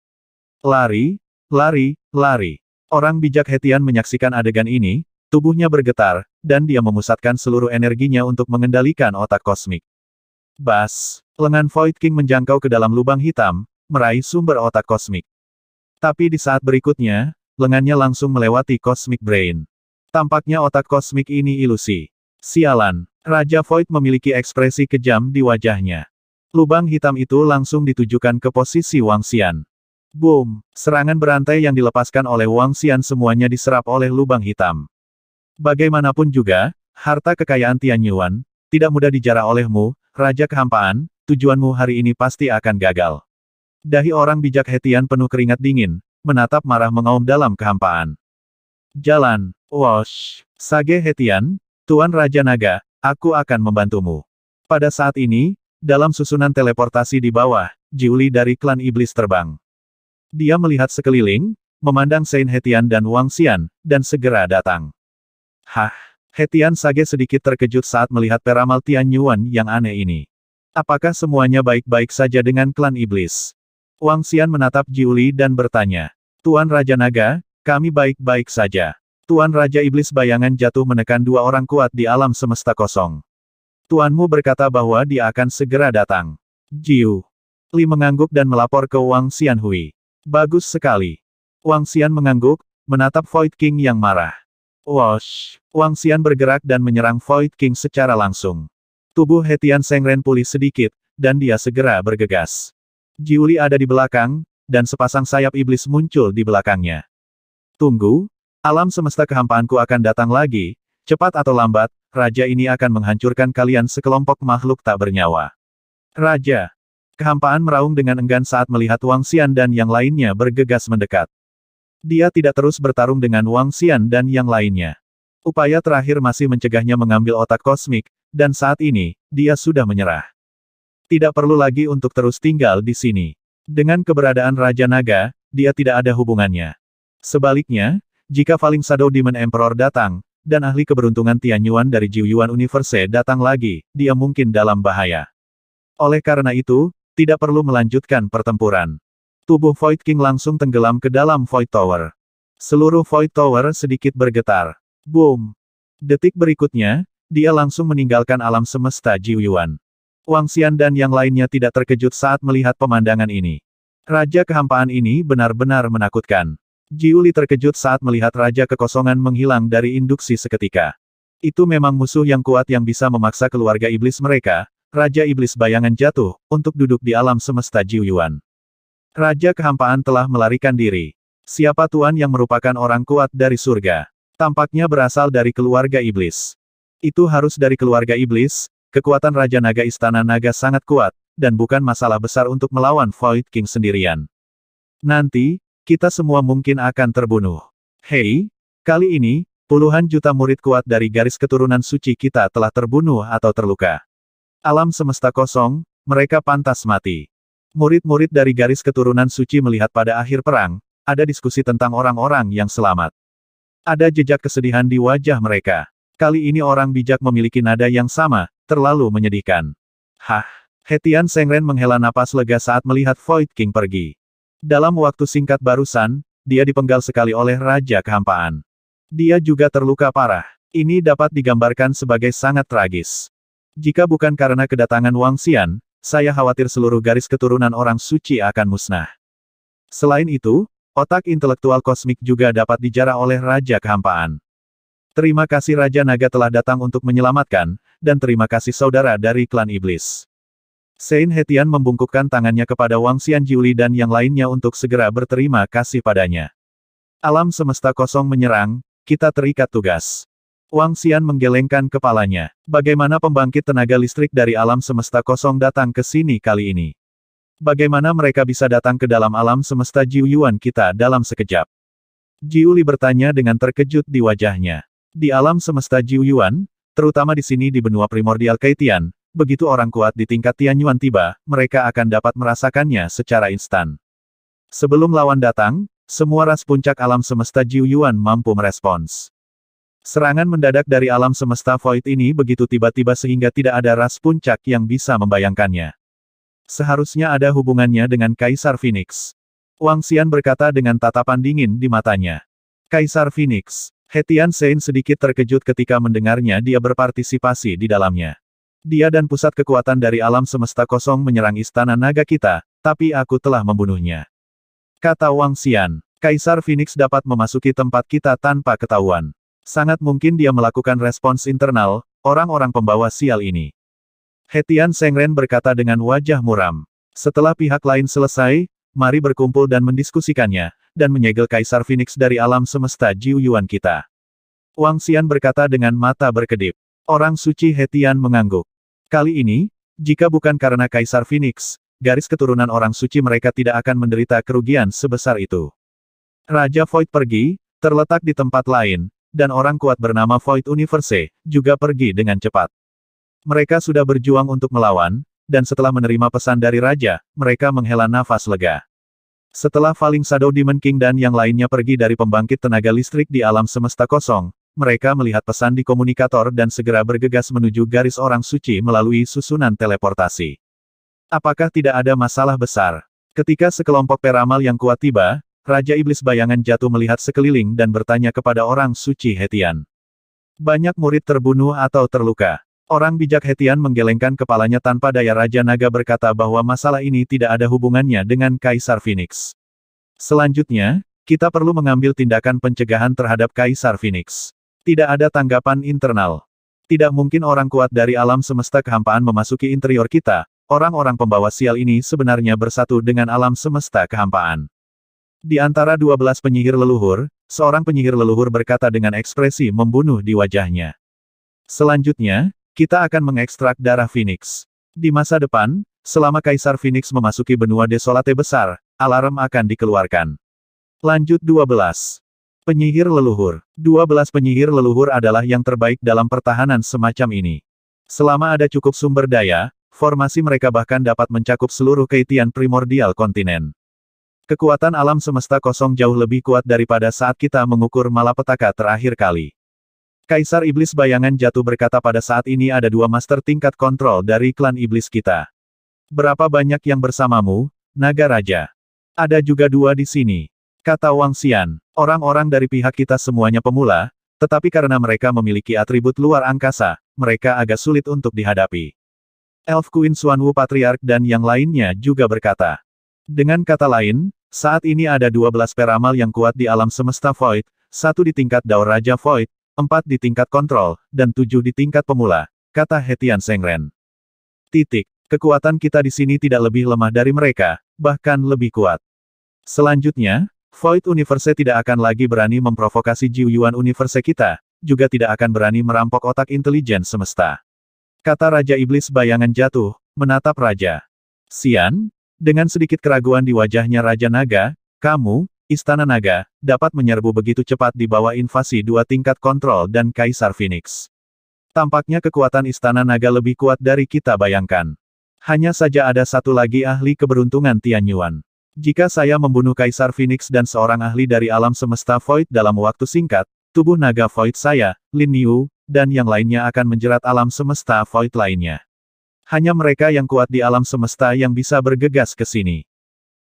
Lari, lari, lari. Orang bijak Hetian menyaksikan adegan ini, tubuhnya bergetar, dan dia memusatkan seluruh energinya untuk mengendalikan otak kosmik. Bas, lengan Void King menjangkau ke dalam lubang hitam, meraih sumber otak kosmik. Tapi di saat berikutnya, lengannya langsung melewati Cosmic Brain. Tampaknya otak kosmik ini ilusi. Sialan, Raja Void memiliki ekspresi kejam di wajahnya. Lubang hitam itu langsung ditujukan ke posisi Wang Xian. Boom, serangan berantai yang dilepaskan oleh Wang Xian semuanya diserap oleh lubang hitam. Bagaimanapun juga, harta kekayaan Tian Yuan, tidak mudah dijarah olehmu, Raja kehampaan, tujuanmu hari ini pasti akan gagal. Dahi orang bijak Hetian penuh keringat dingin, menatap marah mengaum dalam kehampaan. Jalan, wash, Sage Hetian, Tuan Raja Naga, aku akan membantumu. Pada saat ini, dalam susunan teleportasi di bawah, Jiuli dari klan iblis terbang. Dia melihat sekeliling, memandang Sein Hetian dan Wang Xian, dan segera datang. Hah, Hetian Sage sedikit terkejut saat melihat peramal Tian Yuan yang aneh ini. Apakah semuanya baik-baik saja dengan klan iblis? Wang Xian menatap Jiuli dan bertanya. Tuan Raja Naga, kami baik-baik saja. Tuan Raja Iblis bayangan jatuh menekan dua orang kuat di alam semesta kosong. Tuanmu berkata bahwa dia akan segera datang. Jiu. Li mengangguk dan melapor ke Wang Xianhui. Bagus sekali. Wang Xian mengangguk, menatap Void King yang marah. Wash! Wang Xian bergerak dan menyerang Void King secara langsung. Tubuh Hetian Sengren pulih sedikit, dan dia segera bergegas. Jiuli ada di belakang, dan sepasang sayap iblis muncul di belakangnya. Tunggu, alam semesta kehampaanku akan datang lagi, cepat atau lambat, raja ini akan menghancurkan kalian sekelompok makhluk tak bernyawa. Raja! Kehampaan meraung dengan enggan saat melihat Wang Xian dan yang lainnya bergegas mendekat. Dia tidak terus bertarung dengan Wang Xian dan yang lainnya. Upaya terakhir masih mencegahnya mengambil otak kosmik, dan saat ini, dia sudah menyerah. Tidak perlu lagi untuk terus tinggal di sini. Dengan keberadaan Raja Naga, dia tidak ada hubungannya. Sebaliknya, jika Falling Shadow Demon Emperor datang, dan ahli keberuntungan Tianyuan dari Jiuyuan Universe datang lagi, dia mungkin dalam bahaya. Oleh karena itu, tidak perlu melanjutkan pertempuran. Tubuh Void King langsung tenggelam ke dalam Void Tower. Seluruh Void Tower sedikit bergetar. Boom! Detik berikutnya, dia langsung meninggalkan alam semesta Jiuyuan. Wang Xian dan yang lainnya tidak terkejut saat melihat pemandangan ini. Raja kehampaan ini benar-benar menakutkan. Jiuli terkejut saat melihat Raja Kekosongan menghilang dari induksi seketika. Itu memang musuh yang kuat yang bisa memaksa keluarga iblis mereka, Raja Iblis Bayangan jatuh, untuk duduk di alam semesta Jiuyuan. Raja kehampaan telah melarikan diri. Siapa Tuan yang merupakan orang kuat dari surga? Tampaknya berasal dari keluarga iblis. Itu harus dari keluarga iblis, kekuatan Raja Naga Istana Naga sangat kuat, dan bukan masalah besar untuk melawan Void King sendirian. Nanti, kita semua mungkin akan terbunuh. Hei, kali ini, puluhan juta murid kuat dari garis keturunan suci kita telah terbunuh atau terluka. Alam semesta kosong, mereka pantas mati. Murid-murid dari garis keturunan suci melihat pada akhir perang, ada diskusi tentang orang-orang yang selamat. Ada jejak kesedihan di wajah mereka. Kali ini orang bijak memiliki nada yang sama, terlalu menyedihkan. Hah? Hetian Sengren menghela napas lega saat melihat Void King pergi. Dalam waktu singkat barusan, dia dipenggal sekali oleh Raja Kehampaan. Dia juga terluka parah. Ini dapat digambarkan sebagai sangat tragis. Jika bukan karena kedatangan Wang Xian, saya khawatir seluruh garis keturunan orang suci akan musnah. Selain itu, otak intelektual kosmik juga dapat dijarah oleh Raja Kehampaan. Terima kasih Raja Naga telah datang untuk menyelamatkan, dan terima kasih saudara dari klan iblis. Sein Hetian membungkukkan tangannya kepada Wang Xianjiuli dan yang lainnya untuk segera berterima kasih padanya. Alam semesta kosong menyerang, kita terikat tugas. Wang Xian menggelengkan kepalanya. Bagaimana pembangkit tenaga listrik dari alam semesta kosong datang ke sini kali ini? Bagaimana mereka bisa datang ke dalam alam semesta Jiu Yuan kita dalam sekejap? Jiu Li bertanya dengan terkejut di wajahnya. Di alam semesta Jiu Yuan, terutama di sini di benua primordial Kaitian, begitu orang kuat di tingkat Tian Yuan tiba, mereka akan dapat merasakannya secara instan. Sebelum lawan datang, semua ras puncak alam semesta Jiu Yuan mampu merespons. Serangan mendadak dari alam semesta void ini begitu tiba-tiba sehingga tidak ada ras puncak yang bisa membayangkannya. Seharusnya ada hubungannya dengan Kaisar Phoenix. Wang Xian berkata dengan tatapan dingin di matanya. Kaisar Phoenix. Hetian Sein sedikit terkejut ketika mendengarnya dia berpartisipasi di dalamnya. Dia dan pusat kekuatan dari alam semesta kosong menyerang istana naga kita, tapi aku telah membunuhnya. Kata Wang Xian, Kaisar Phoenix dapat memasuki tempat kita tanpa ketahuan. Sangat mungkin dia melakukan respons internal, orang-orang pembawa sial ini. Hetian Sengren berkata dengan wajah muram. Setelah pihak lain selesai, mari berkumpul dan mendiskusikannya, dan menyegel Kaisar Phoenix dari alam semesta Jiu Yuan kita. Wang Xian berkata dengan mata berkedip. Orang suci Hetian mengangguk. Kali ini, jika bukan karena Kaisar Phoenix, garis keturunan orang suci mereka tidak akan menderita kerugian sebesar itu. Raja Void pergi, terletak di tempat lain, dan orang kuat bernama Void Universe, juga pergi dengan cepat. Mereka sudah berjuang untuk melawan, dan setelah menerima pesan dari Raja, mereka menghela nafas lega. Setelah Falling Shadow Demon King dan yang lainnya pergi dari pembangkit tenaga listrik di alam semesta kosong, mereka melihat pesan di komunikator dan segera bergegas menuju garis orang suci melalui susunan teleportasi. Apakah tidak ada masalah besar? Ketika sekelompok peramal yang kuat tiba, Raja Iblis Bayangan jatuh melihat sekeliling dan bertanya kepada orang suci Hetian. Banyak murid terbunuh atau terluka. Orang bijak Hetian menggelengkan kepalanya tanpa daya Raja Naga berkata bahwa masalah ini tidak ada hubungannya dengan Kaisar Phoenix. Selanjutnya, kita perlu mengambil tindakan pencegahan terhadap Kaisar Phoenix. Tidak ada tanggapan internal. Tidak mungkin orang kuat dari alam semesta kehampaan memasuki interior kita, orang-orang pembawa sial ini sebenarnya bersatu dengan alam semesta kehampaan. Di antara dua belas penyihir leluhur, seorang penyihir leluhur berkata dengan ekspresi membunuh di wajahnya. Selanjutnya, kita akan mengekstrak darah Phoenix. Di masa depan, selama Kaisar Phoenix memasuki benua desolate besar, alarm akan dikeluarkan. Lanjut 12. Penyihir leluhur. 12 penyihir leluhur adalah yang terbaik dalam pertahanan semacam ini. Selama ada cukup sumber daya, formasi mereka bahkan dapat mencakup seluruh keitian primordial kontinen. Kekuatan alam semesta kosong jauh lebih kuat daripada saat kita mengukur malapetaka terakhir kali. Kaisar Iblis Bayangan Jatuh berkata pada saat ini ada dua master tingkat kontrol dari klan Iblis kita. Berapa banyak yang bersamamu, Naga Raja? Ada juga dua di sini. Kata Wang Xian, orang-orang dari pihak kita semuanya pemula, tetapi karena mereka memiliki atribut luar angkasa, mereka agak sulit untuk dihadapi. Elf Queen Suanwu Patriark dan yang lainnya juga berkata. Dengan kata lain, saat ini ada 12 peramal yang kuat di alam semesta Void, satu di tingkat Dao Raja Void, empat di tingkat kontrol, dan tujuh di tingkat pemula, kata Hetian Sengren. Titik. Kekuatan kita di sini tidak lebih lemah dari mereka, bahkan lebih kuat. Selanjutnya, Void Universe tidak akan lagi berani memprovokasi Jiu Yuan Universe kita, juga tidak akan berani merampok otak intelijen semesta. Kata Raja Iblis bayangan jatuh, menatap Raja. Sian, dengan sedikit keraguan di wajahnya Raja Naga, kamu, Istana Naga, dapat menyerbu begitu cepat di bawah invasi dua tingkat kontrol dan Kaisar Phoenix. Tampaknya kekuatan Istana Naga lebih kuat dari kita bayangkan. Hanya saja ada satu lagi ahli keberuntungan Tianyuan. Jika saya membunuh Kaisar Phoenix dan seorang ahli dari alam semesta Void dalam waktu singkat, tubuh naga Void saya, Lin Yu, dan yang lainnya akan menjerat alam semesta Void lainnya. Hanya mereka yang kuat di alam semesta yang bisa bergegas ke sini.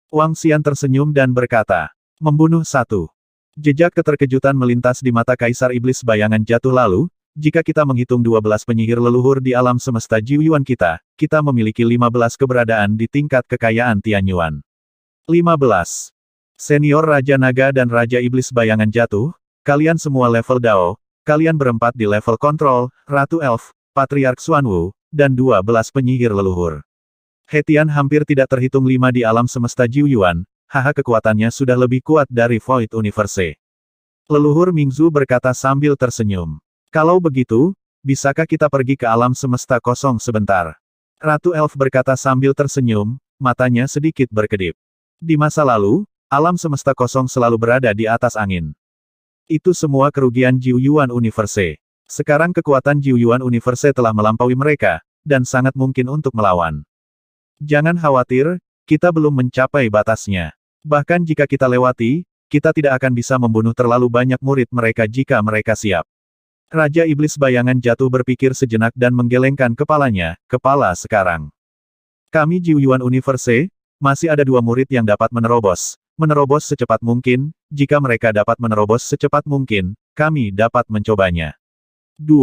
Wang Xian tersenyum dan berkata, membunuh satu. Jejak keterkejutan melintas di mata Kaisar Iblis bayangan jatuh lalu, jika kita menghitung 12 penyihir leluhur di alam semesta Jiuyuan kita, kita memiliki 15 keberadaan di tingkat kekayaan Tianyuan. 15. Senior Raja Naga dan Raja Iblis bayangan jatuh, kalian semua level Dao, kalian berempat di level kontrol, Ratu Elf, Patriark Xuanwu, dan 12 penyihir leluhur. Hetian hampir tidak terhitung lima di alam semesta Jiu Yuan, haha kekuatannya sudah lebih kuat dari Void Universe. Leluhur Mingzu berkata sambil tersenyum. Kalau begitu, bisakah kita pergi ke alam semesta kosong sebentar? Ratu Elf berkata sambil tersenyum, matanya sedikit berkedip. Di masa lalu, alam semesta kosong selalu berada di atas angin. Itu semua kerugian Jiu Yuan Universe. Sekarang kekuatan Jiu Yuan Universe telah melampaui mereka, dan sangat mungkin untuk melawan. Jangan khawatir, kita belum mencapai batasnya. Bahkan jika kita lewati, kita tidak akan bisa membunuh terlalu banyak murid mereka jika mereka siap. Raja Iblis Bayangan jatuh berpikir sejenak dan menggelengkan kepalanya, kepala sekarang. Kami Jiu Yuan Universe, masih ada dua murid yang dapat menerobos. Menerobos secepat mungkin, jika mereka dapat menerobos secepat mungkin, kami dapat mencobanya. 2.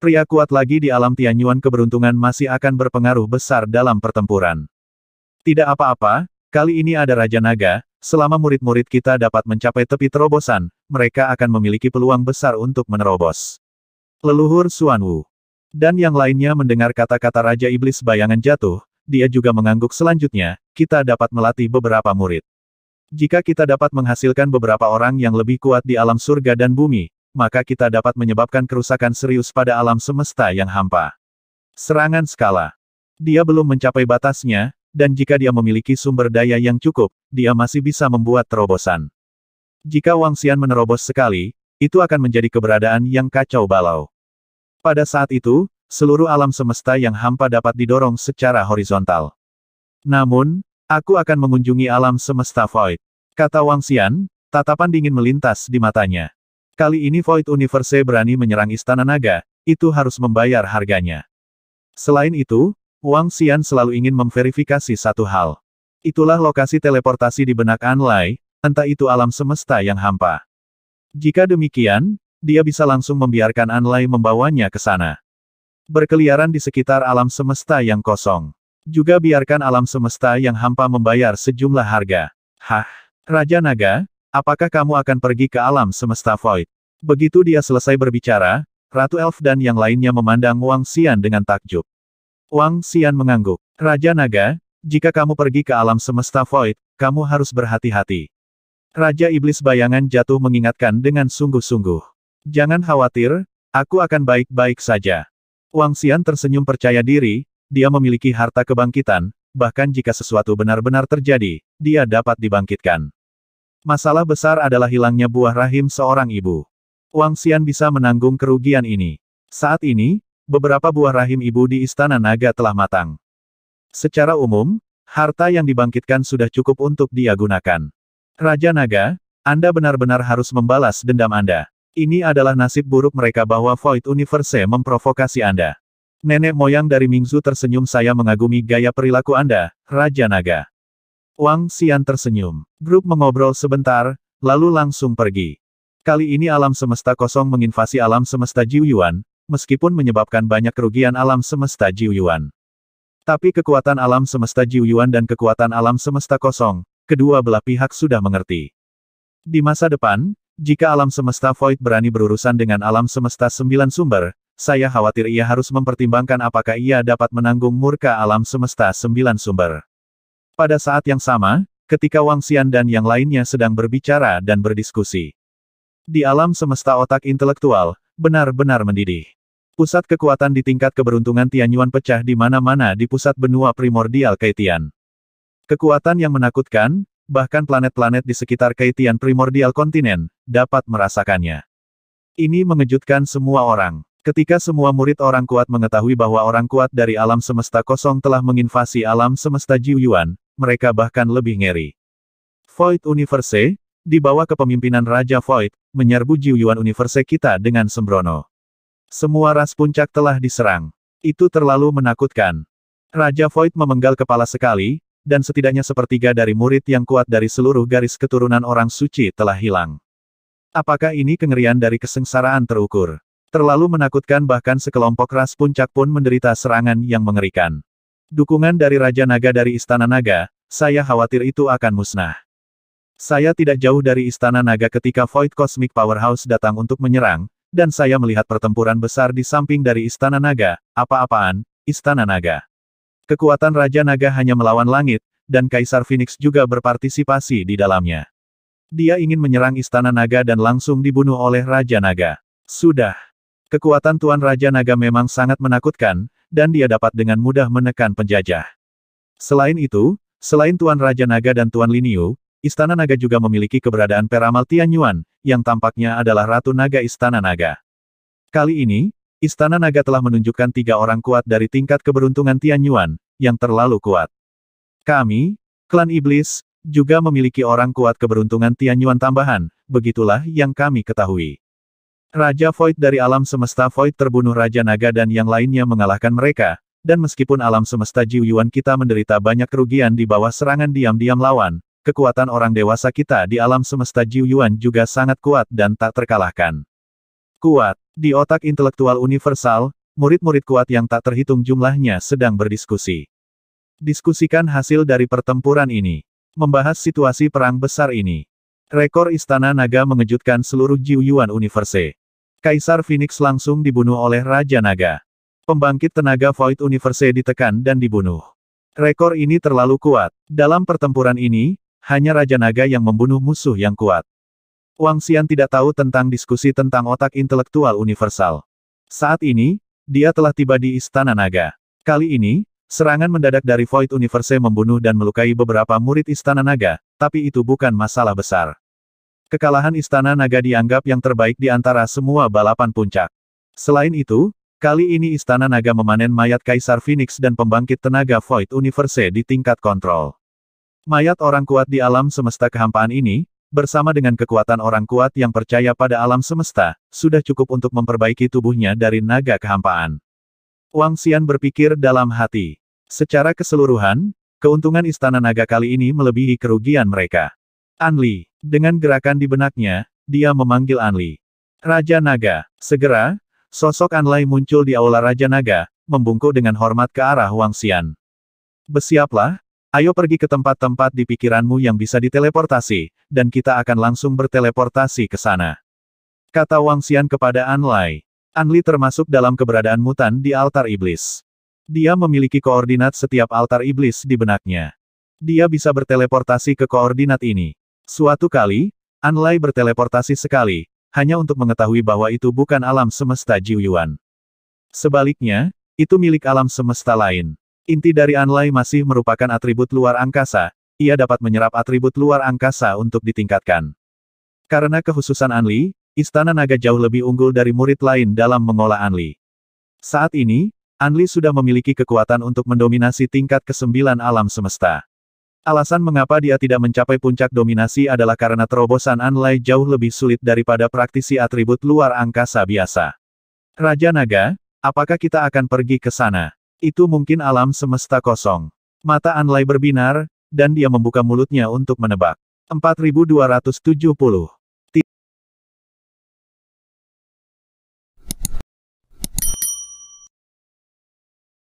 Pria kuat lagi di alam Tianyuan keberuntungan masih akan berpengaruh besar dalam pertempuran. Tidak apa-apa, kali ini ada Raja Naga, selama murid-murid kita dapat mencapai tepi terobosan, mereka akan memiliki peluang besar untuk menerobos. Leluhur Wu Dan yang lainnya mendengar kata-kata Raja Iblis bayangan jatuh, dia juga mengangguk selanjutnya, kita dapat melatih beberapa murid. Jika kita dapat menghasilkan beberapa orang yang lebih kuat di alam surga dan bumi, maka kita dapat menyebabkan kerusakan serius pada alam semesta yang hampa. Serangan skala. Dia belum mencapai batasnya, dan jika dia memiliki sumber daya yang cukup, dia masih bisa membuat terobosan. Jika Wang Xian menerobos sekali, itu akan menjadi keberadaan yang kacau balau. Pada saat itu, seluruh alam semesta yang hampa dapat didorong secara horizontal. Namun, aku akan mengunjungi alam semesta void. Kata Wang Xian, tatapan dingin melintas di matanya. Kali ini Void Universe berani menyerang Istana Naga, itu harus membayar harganya. Selain itu, Wang Xian selalu ingin memverifikasi satu hal. Itulah lokasi teleportasi di benak An Lai, entah itu alam semesta yang hampa. Jika demikian, dia bisa langsung membiarkan An Lai membawanya ke sana. Berkeliaran di sekitar alam semesta yang kosong. Juga biarkan alam semesta yang hampa membayar sejumlah harga. Hah, Raja Naga, Apakah kamu akan pergi ke alam semesta void? Begitu dia selesai berbicara, Ratu Elf dan yang lainnya memandang Wang Xian dengan takjub. Wang Xian mengangguk. Raja Naga, jika kamu pergi ke alam semesta void, kamu harus berhati-hati. Raja Iblis Bayangan jatuh mengingatkan dengan sungguh-sungguh. Jangan khawatir, aku akan baik-baik saja. Wang Xian tersenyum percaya diri, dia memiliki harta kebangkitan, bahkan jika sesuatu benar-benar terjadi, dia dapat dibangkitkan. Masalah besar adalah hilangnya buah rahim seorang ibu. Wang Xian bisa menanggung kerugian ini. Saat ini, beberapa buah rahim ibu di Istana Naga telah matang. Secara umum, harta yang dibangkitkan sudah cukup untuk dia gunakan. Raja Naga, Anda benar-benar harus membalas dendam Anda. Ini adalah nasib buruk mereka bahwa Void Universe memprovokasi Anda. Nenek moyang dari Mingzu tersenyum saya mengagumi gaya perilaku Anda, Raja Naga. Wang Xian tersenyum. Grup mengobrol sebentar, lalu langsung pergi. Kali ini alam semesta kosong menginvasi alam semesta Jiuyuan, meskipun menyebabkan banyak kerugian alam semesta Jiuyuan. Tapi kekuatan alam semesta Jiuyuan dan kekuatan alam semesta kosong, kedua belah pihak sudah mengerti. Di masa depan, jika alam semesta Void berani berurusan dengan alam semesta sembilan sumber, saya khawatir ia harus mempertimbangkan apakah ia dapat menanggung murka alam semesta sembilan sumber. Pada saat yang sama, ketika Wang Xian dan yang lainnya sedang berbicara dan berdiskusi. Di alam semesta otak intelektual, benar-benar mendidih. Pusat kekuatan di tingkat keberuntungan Tianyuan pecah di mana-mana di pusat benua primordial Kaitian. Kekuatan yang menakutkan, bahkan planet-planet di sekitar Kaitian primordial kontinen, dapat merasakannya. Ini mengejutkan semua orang. Ketika semua murid orang kuat mengetahui bahwa orang kuat dari alam semesta kosong telah menginvasi alam semesta Jiuyuan, mereka bahkan lebih ngeri. Void Universe, di bawah kepemimpinan Raja Void, menyerbu Jiuyuan Universe kita dengan sembrono. Semua ras puncak telah diserang. Itu terlalu menakutkan. Raja Void memenggal kepala sekali, dan setidaknya sepertiga dari murid yang kuat dari seluruh garis keturunan orang suci telah hilang. Apakah ini kengerian dari kesengsaraan terukur? Terlalu menakutkan bahkan sekelompok ras puncak pun menderita serangan yang mengerikan. Dukungan dari Raja Naga dari Istana Naga, saya khawatir itu akan musnah. Saya tidak jauh dari Istana Naga ketika Void Cosmic Powerhouse datang untuk menyerang, dan saya melihat pertempuran besar di samping dari Istana Naga, apa-apaan, Istana Naga. Kekuatan Raja Naga hanya melawan langit, dan Kaisar Phoenix juga berpartisipasi di dalamnya. Dia ingin menyerang Istana Naga dan langsung dibunuh oleh Raja Naga. Sudah. Kekuatan Tuan Raja Naga memang sangat menakutkan, dan dia dapat dengan mudah menekan penjajah. Selain itu, selain Tuan Raja Naga dan Tuan Liniu, Istana Naga juga memiliki keberadaan Peramal Tianyuan, yang tampaknya adalah Ratu Naga Istana Naga. Kali ini, Istana Naga telah menunjukkan tiga orang kuat dari tingkat keberuntungan Tianyuan, yang terlalu kuat. Kami, klan iblis, juga memiliki orang kuat keberuntungan Tianyuan tambahan, begitulah yang kami ketahui. Raja Void dari alam semesta Void terbunuh Raja Naga dan yang lainnya mengalahkan mereka, dan meskipun alam semesta Jiuyuan kita menderita banyak kerugian di bawah serangan diam-diam lawan, kekuatan orang dewasa kita di alam semesta Jiuyuan juga sangat kuat dan tak terkalahkan. Kuat, di otak intelektual universal, murid-murid kuat yang tak terhitung jumlahnya sedang berdiskusi. Diskusikan hasil dari pertempuran ini. Membahas situasi perang besar ini. Rekor Istana Naga mengejutkan seluruh Jiuyuan Yuan Universe. Kaisar Phoenix langsung dibunuh oleh Raja Naga. Pembangkit tenaga Void Universe ditekan dan dibunuh. Rekor ini terlalu kuat. Dalam pertempuran ini, hanya Raja Naga yang membunuh musuh yang kuat. Wang Xian tidak tahu tentang diskusi tentang otak intelektual universal. Saat ini, dia telah tiba di Istana Naga. Kali ini, serangan mendadak dari Void Universe membunuh dan melukai beberapa murid Istana Naga, tapi itu bukan masalah besar. Kekalahan Istana Naga dianggap yang terbaik di antara semua balapan puncak. Selain itu, kali ini Istana Naga memanen mayat Kaisar Phoenix dan pembangkit tenaga Void Universe di tingkat kontrol. Mayat orang kuat di alam semesta kehampaan ini, bersama dengan kekuatan orang kuat yang percaya pada alam semesta, sudah cukup untuk memperbaiki tubuhnya dari naga kehampaan. Wang Xian berpikir dalam hati. Secara keseluruhan, keuntungan Istana Naga kali ini melebihi kerugian mereka. Anli, dengan gerakan di benaknya, dia memanggil Anli. Raja Naga. Segera, sosok Anlai muncul di aula Raja Naga, membungkuk dengan hormat ke arah Wang Xian. Besiaplah, ayo pergi ke tempat-tempat di pikiranmu yang bisa diteleportasi, dan kita akan langsung berteleportasi ke sana. Kata Wang Xian kepada Anlai. Anli termasuk dalam keberadaan mutan di altar iblis. Dia memiliki koordinat setiap altar iblis di benaknya. Dia bisa berteleportasi ke koordinat ini. Suatu kali, Anlai berteleportasi sekali, hanya untuk mengetahui bahwa itu bukan alam semesta Jiuyuan. Sebaliknya, itu milik alam semesta lain. Inti dari Anlai masih merupakan atribut luar angkasa, ia dapat menyerap atribut luar angkasa untuk ditingkatkan. Karena kehususan Anli, Istana Naga jauh lebih unggul dari murid lain dalam mengolah Anli. Saat ini, Anli sudah memiliki kekuatan untuk mendominasi tingkat kesembilan alam semesta. Alasan mengapa dia tidak mencapai puncak dominasi adalah karena terobosan Anlay jauh lebih sulit daripada praktisi atribut luar angkasa biasa. Raja Naga, apakah kita akan pergi ke sana? Itu mungkin alam semesta kosong. Mata Anlay berbinar, dan dia membuka mulutnya untuk menebak. 4270